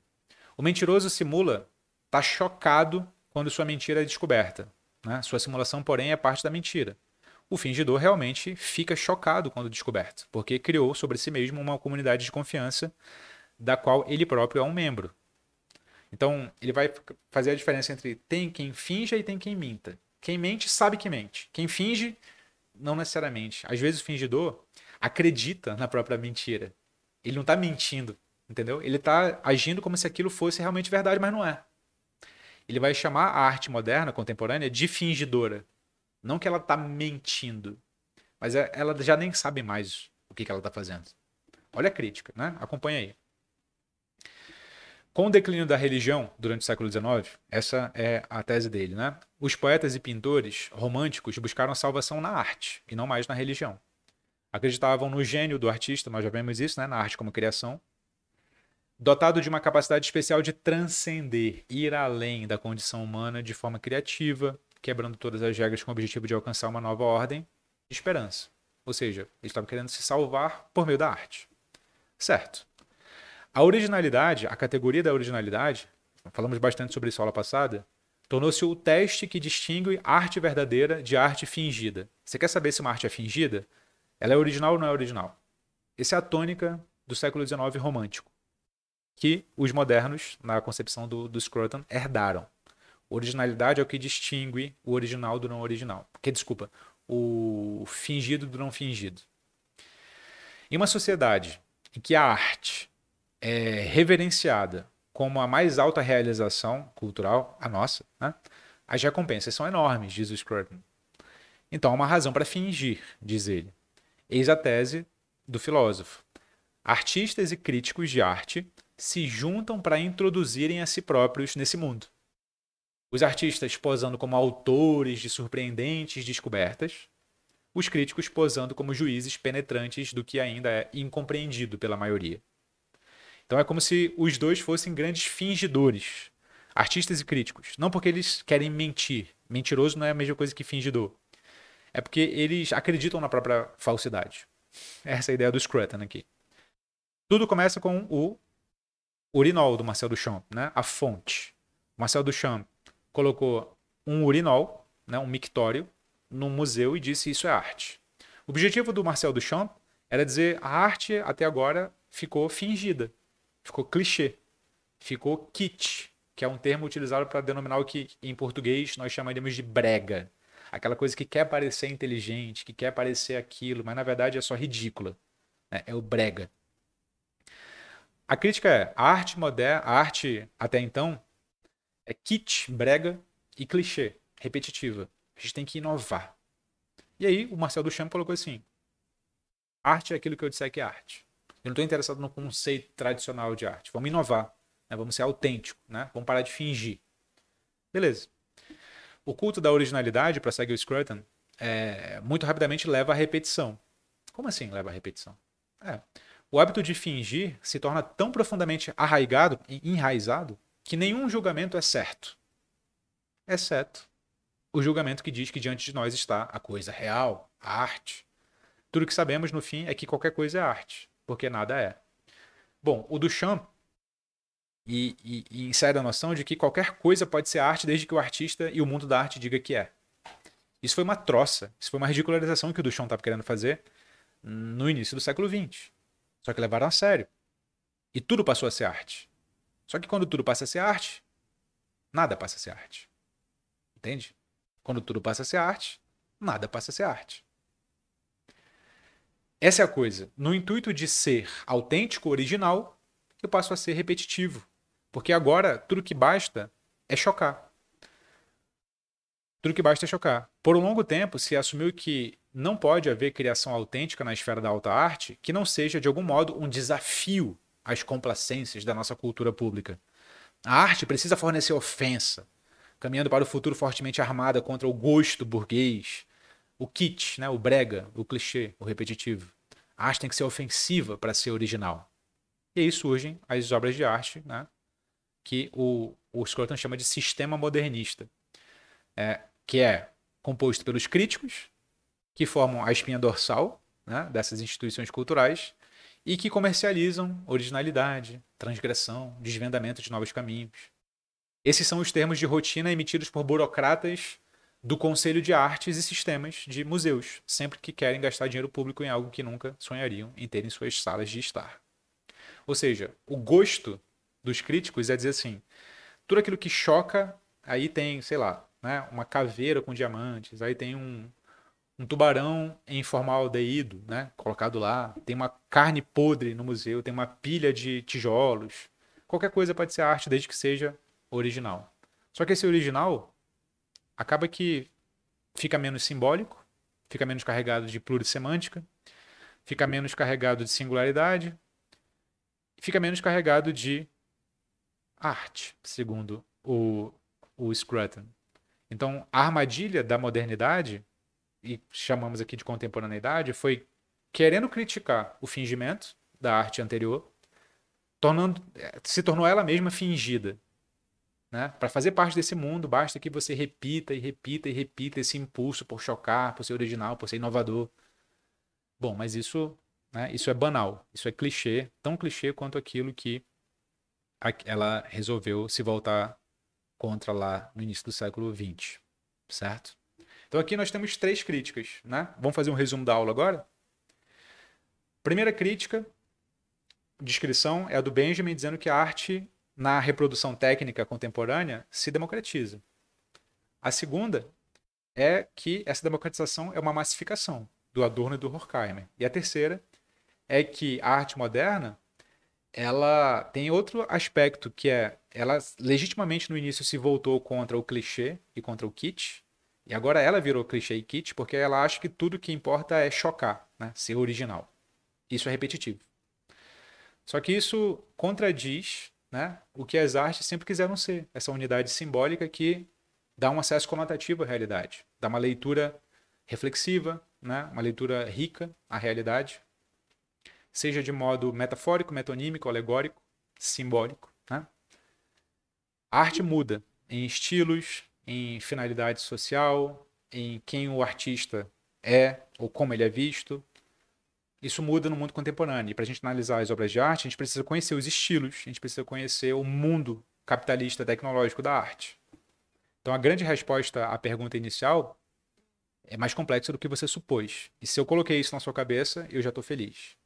O mentiroso simula, tá chocado quando sua mentira é descoberta. Né? Sua simulação, porém, é parte da mentira. O fingidor realmente fica chocado quando descoberto, porque criou sobre si mesmo uma comunidade de confiança da qual ele próprio é um membro. Então, ele vai fazer a diferença entre tem quem finja e tem quem minta. Quem mente sabe que mente. Quem finge, não necessariamente. Às vezes o fingidor acredita na própria mentira. Ele não está mentindo, entendeu? Ele está agindo como se aquilo fosse realmente verdade, mas não é ele vai chamar a arte moderna, contemporânea, de fingidora. Não que ela está mentindo, mas é, ela já nem sabe mais o que, ela está fazendo. Olha a crítica, né? Acompanha aí. Com o declínio da religião durante o século XIX, essa é a tese dele, né? Os poetas e pintores românticos buscaram salvação na arte e não mais na religião. Acreditavam no gênio do artista, nós já vemos isso, né? Na arte como criação, dotado de uma capacidade especial de transcender, ir além da condição humana de forma criativa, quebrando todas as regras com o objetivo de alcançar uma nova ordem de esperança. Ou seja, eles estavam querendo se salvar por meio da arte. Certo. A originalidade, a categoria da originalidade, falamos bastante sobre isso na aula passada, tornou-se o teste que distingue arte verdadeira de arte fingida. Você quer saber se uma arte é fingida? Ela é original ou não é original? Essa é a tônica do século XIX romântico que os modernos, na concepção do, do herdaram. Originalidade é o que distingue o original do não original. Que desculpa, o fingido do não fingido. Em uma sociedade em que a arte é reverenciada como a mais alta realização cultural, a nossa, né? as recompensas são enormes, diz o Scruton. Então há uma razão para fingir, diz ele. Eis a tese do filósofo. Artistas e críticos de arte se juntam para introduzirem a si próprios nesse mundo. Os artistas posando como autores de surpreendentes descobertas, os críticos posando como juízes penetrantes do que ainda é incompreendido pela maioria. Então é como se os dois fossem grandes fingidores, artistas e críticos. Não porque eles querem mentir. Mentiroso não é a mesma coisa que fingidor. É porque eles acreditam na própria falsidade. Essa é a ideia do Scruton aqui. Tudo começa com o urinol do Marcel Duchamp, né? A fonte. O Marcel Duchamp colocou um urinol, né, um mictório, num museu e disse isso é arte. O objetivo do Marcel Duchamp era dizer a arte até agora ficou fingida, ficou clichê, ficou kit, que é um termo utilizado para denominar o que em português nós chamaríamos de brega. Aquela coisa que quer parecer inteligente, que quer parecer aquilo, mas na verdade é só ridícula. Né? É o brega. A crítica é: a arte moderna, a arte até então é kit, brega e clichê, repetitiva. A gente tem que inovar. E aí o Marcel Duchamp colocou assim: arte é aquilo que eu disser que é arte. Eu não estou interessado no conceito tradicional de arte. Vamos inovar, né? vamos ser autêntico, né? vamos parar de fingir. Beleza. O culto da originalidade, para seguir o Scruton, é, muito rapidamente leva à repetição. Como assim leva à repetição? É, o hábito de fingir se torna tão profundamente arraigado e enraizado que nenhum julgamento é certo, exceto é o julgamento que diz que diante de nós está a coisa real, a arte. Tudo que sabemos, no fim, é que qualquer coisa é arte, porque nada é. Bom, o Duchamp e, e, e insere a noção de que qualquer coisa pode ser arte desde que o artista e o mundo da arte diga que é. Isso foi uma troça, isso foi uma ridicularização que o Duchamp estava querendo fazer no início do século XX. Só que levaram a sério. E tudo passou a ser arte. Só que quando tudo passa a ser arte, nada passa a ser arte. Entende? Quando tudo passa a ser arte, nada passa a ser arte. Essa é a coisa. No intuito de ser autêntico, original, eu passo a ser repetitivo. Porque agora tudo que basta é chocar. Tudo que basta é chocar. Por um longo tempo se assumiu que não pode haver criação autêntica na esfera da alta arte que não seja, de algum modo, um desafio às complacências da nossa cultura pública. A arte precisa fornecer ofensa, caminhando para o futuro fortemente armada contra o gosto burguês, o kit, né, o brega, o clichê, o repetitivo. A arte tem que ser ofensiva para ser original. E aí surgem as obras de arte, né, que o, o Scruton chama de sistema modernista, é, que é composto pelos críticos, que formam a espinha dorsal né, dessas instituições culturais e que comercializam originalidade, transgressão, desvendamento de novos caminhos. Esses são os termos de rotina emitidos por burocratas do Conselho de Artes e Sistemas de museus, sempre que querem gastar dinheiro público em algo que nunca sonhariam em ter em suas salas de estar. Ou seja, o gosto dos críticos é dizer assim: tudo aquilo que choca, aí tem, sei lá, né, uma caveira com diamantes, aí tem um, um tubarão em formaldeído, né, colocado lá, tem uma carne podre no museu, tem uma pilha de tijolos. Qualquer coisa pode ser arte, desde que seja original. Só que esse original acaba que fica menos simbólico, fica menos carregado de plurissemântica, fica menos carregado de singularidade, fica menos carregado de arte, segundo o, o Scruton. Então, a armadilha da modernidade e chamamos aqui de contemporaneidade, foi querendo criticar o fingimento da arte anterior, tornando, eh, se tornou ela mesma fingida. Né? Para fazer parte desse mundo, basta que você repita e repita e repita esse impulso por chocar, por ser original, por ser inovador. Bom, mas isso, né, isso é banal, isso é clichê, tão clichê quanto aquilo que ela resolveu se voltar contra lá no início do século XX, certo? Então aqui nós temos três críticas, né? Vamos fazer um resumo da aula agora? Primeira crítica, descrição, é a do Benjamin dizendo que a arte na reprodução técnica contemporânea se democratiza. A segunda é que essa democratização é uma massificação do Adorno e do Horkheimer. E a terceira é que a arte moderna ela tem outro aspecto que é ela legitimamente no início se voltou contra o clichê e contra o kit e agora ela virou clichê kit porque ela acha que tudo que importa é chocar, né? ser original. Isso é repetitivo. Só que isso contradiz né, o que as artes sempre quiseram ser, essa unidade simbólica que dá um acesso conotativo à realidade, dá uma leitura reflexiva, né, uma leitura rica à realidade, seja de modo metafórico, metonímico, alegórico, simbólico. Né? A arte muda em estilos, em finalidade social, em quem o artista é ou como ele é visto. Isso muda no mundo contemporâneo. E para a gente analisar as obras de arte, a gente precisa conhecer os estilos, a gente precisa conhecer o mundo capitalista tecnológico da arte. Então, a grande resposta à pergunta inicial é mais complexa do que você supôs. E se eu coloquei isso na sua cabeça, eu já estou feliz.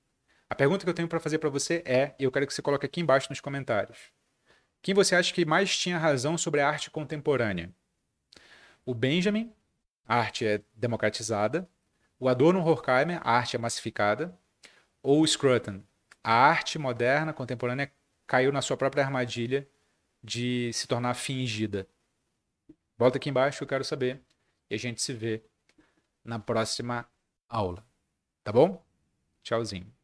A pergunta que eu tenho para fazer para você é, e eu quero que você coloque aqui embaixo nos comentários, quem você acha que mais tinha razão sobre a arte contemporânea? O Benjamin, a arte é democratizada. O Adorno Horkheimer, a arte é massificada. Ou Scruton, a arte moderna contemporânea caiu na sua própria armadilha de se tornar fingida. Volta aqui embaixo, eu quero saber. E a gente se vê na próxima aula. Tá bom? Tchauzinho.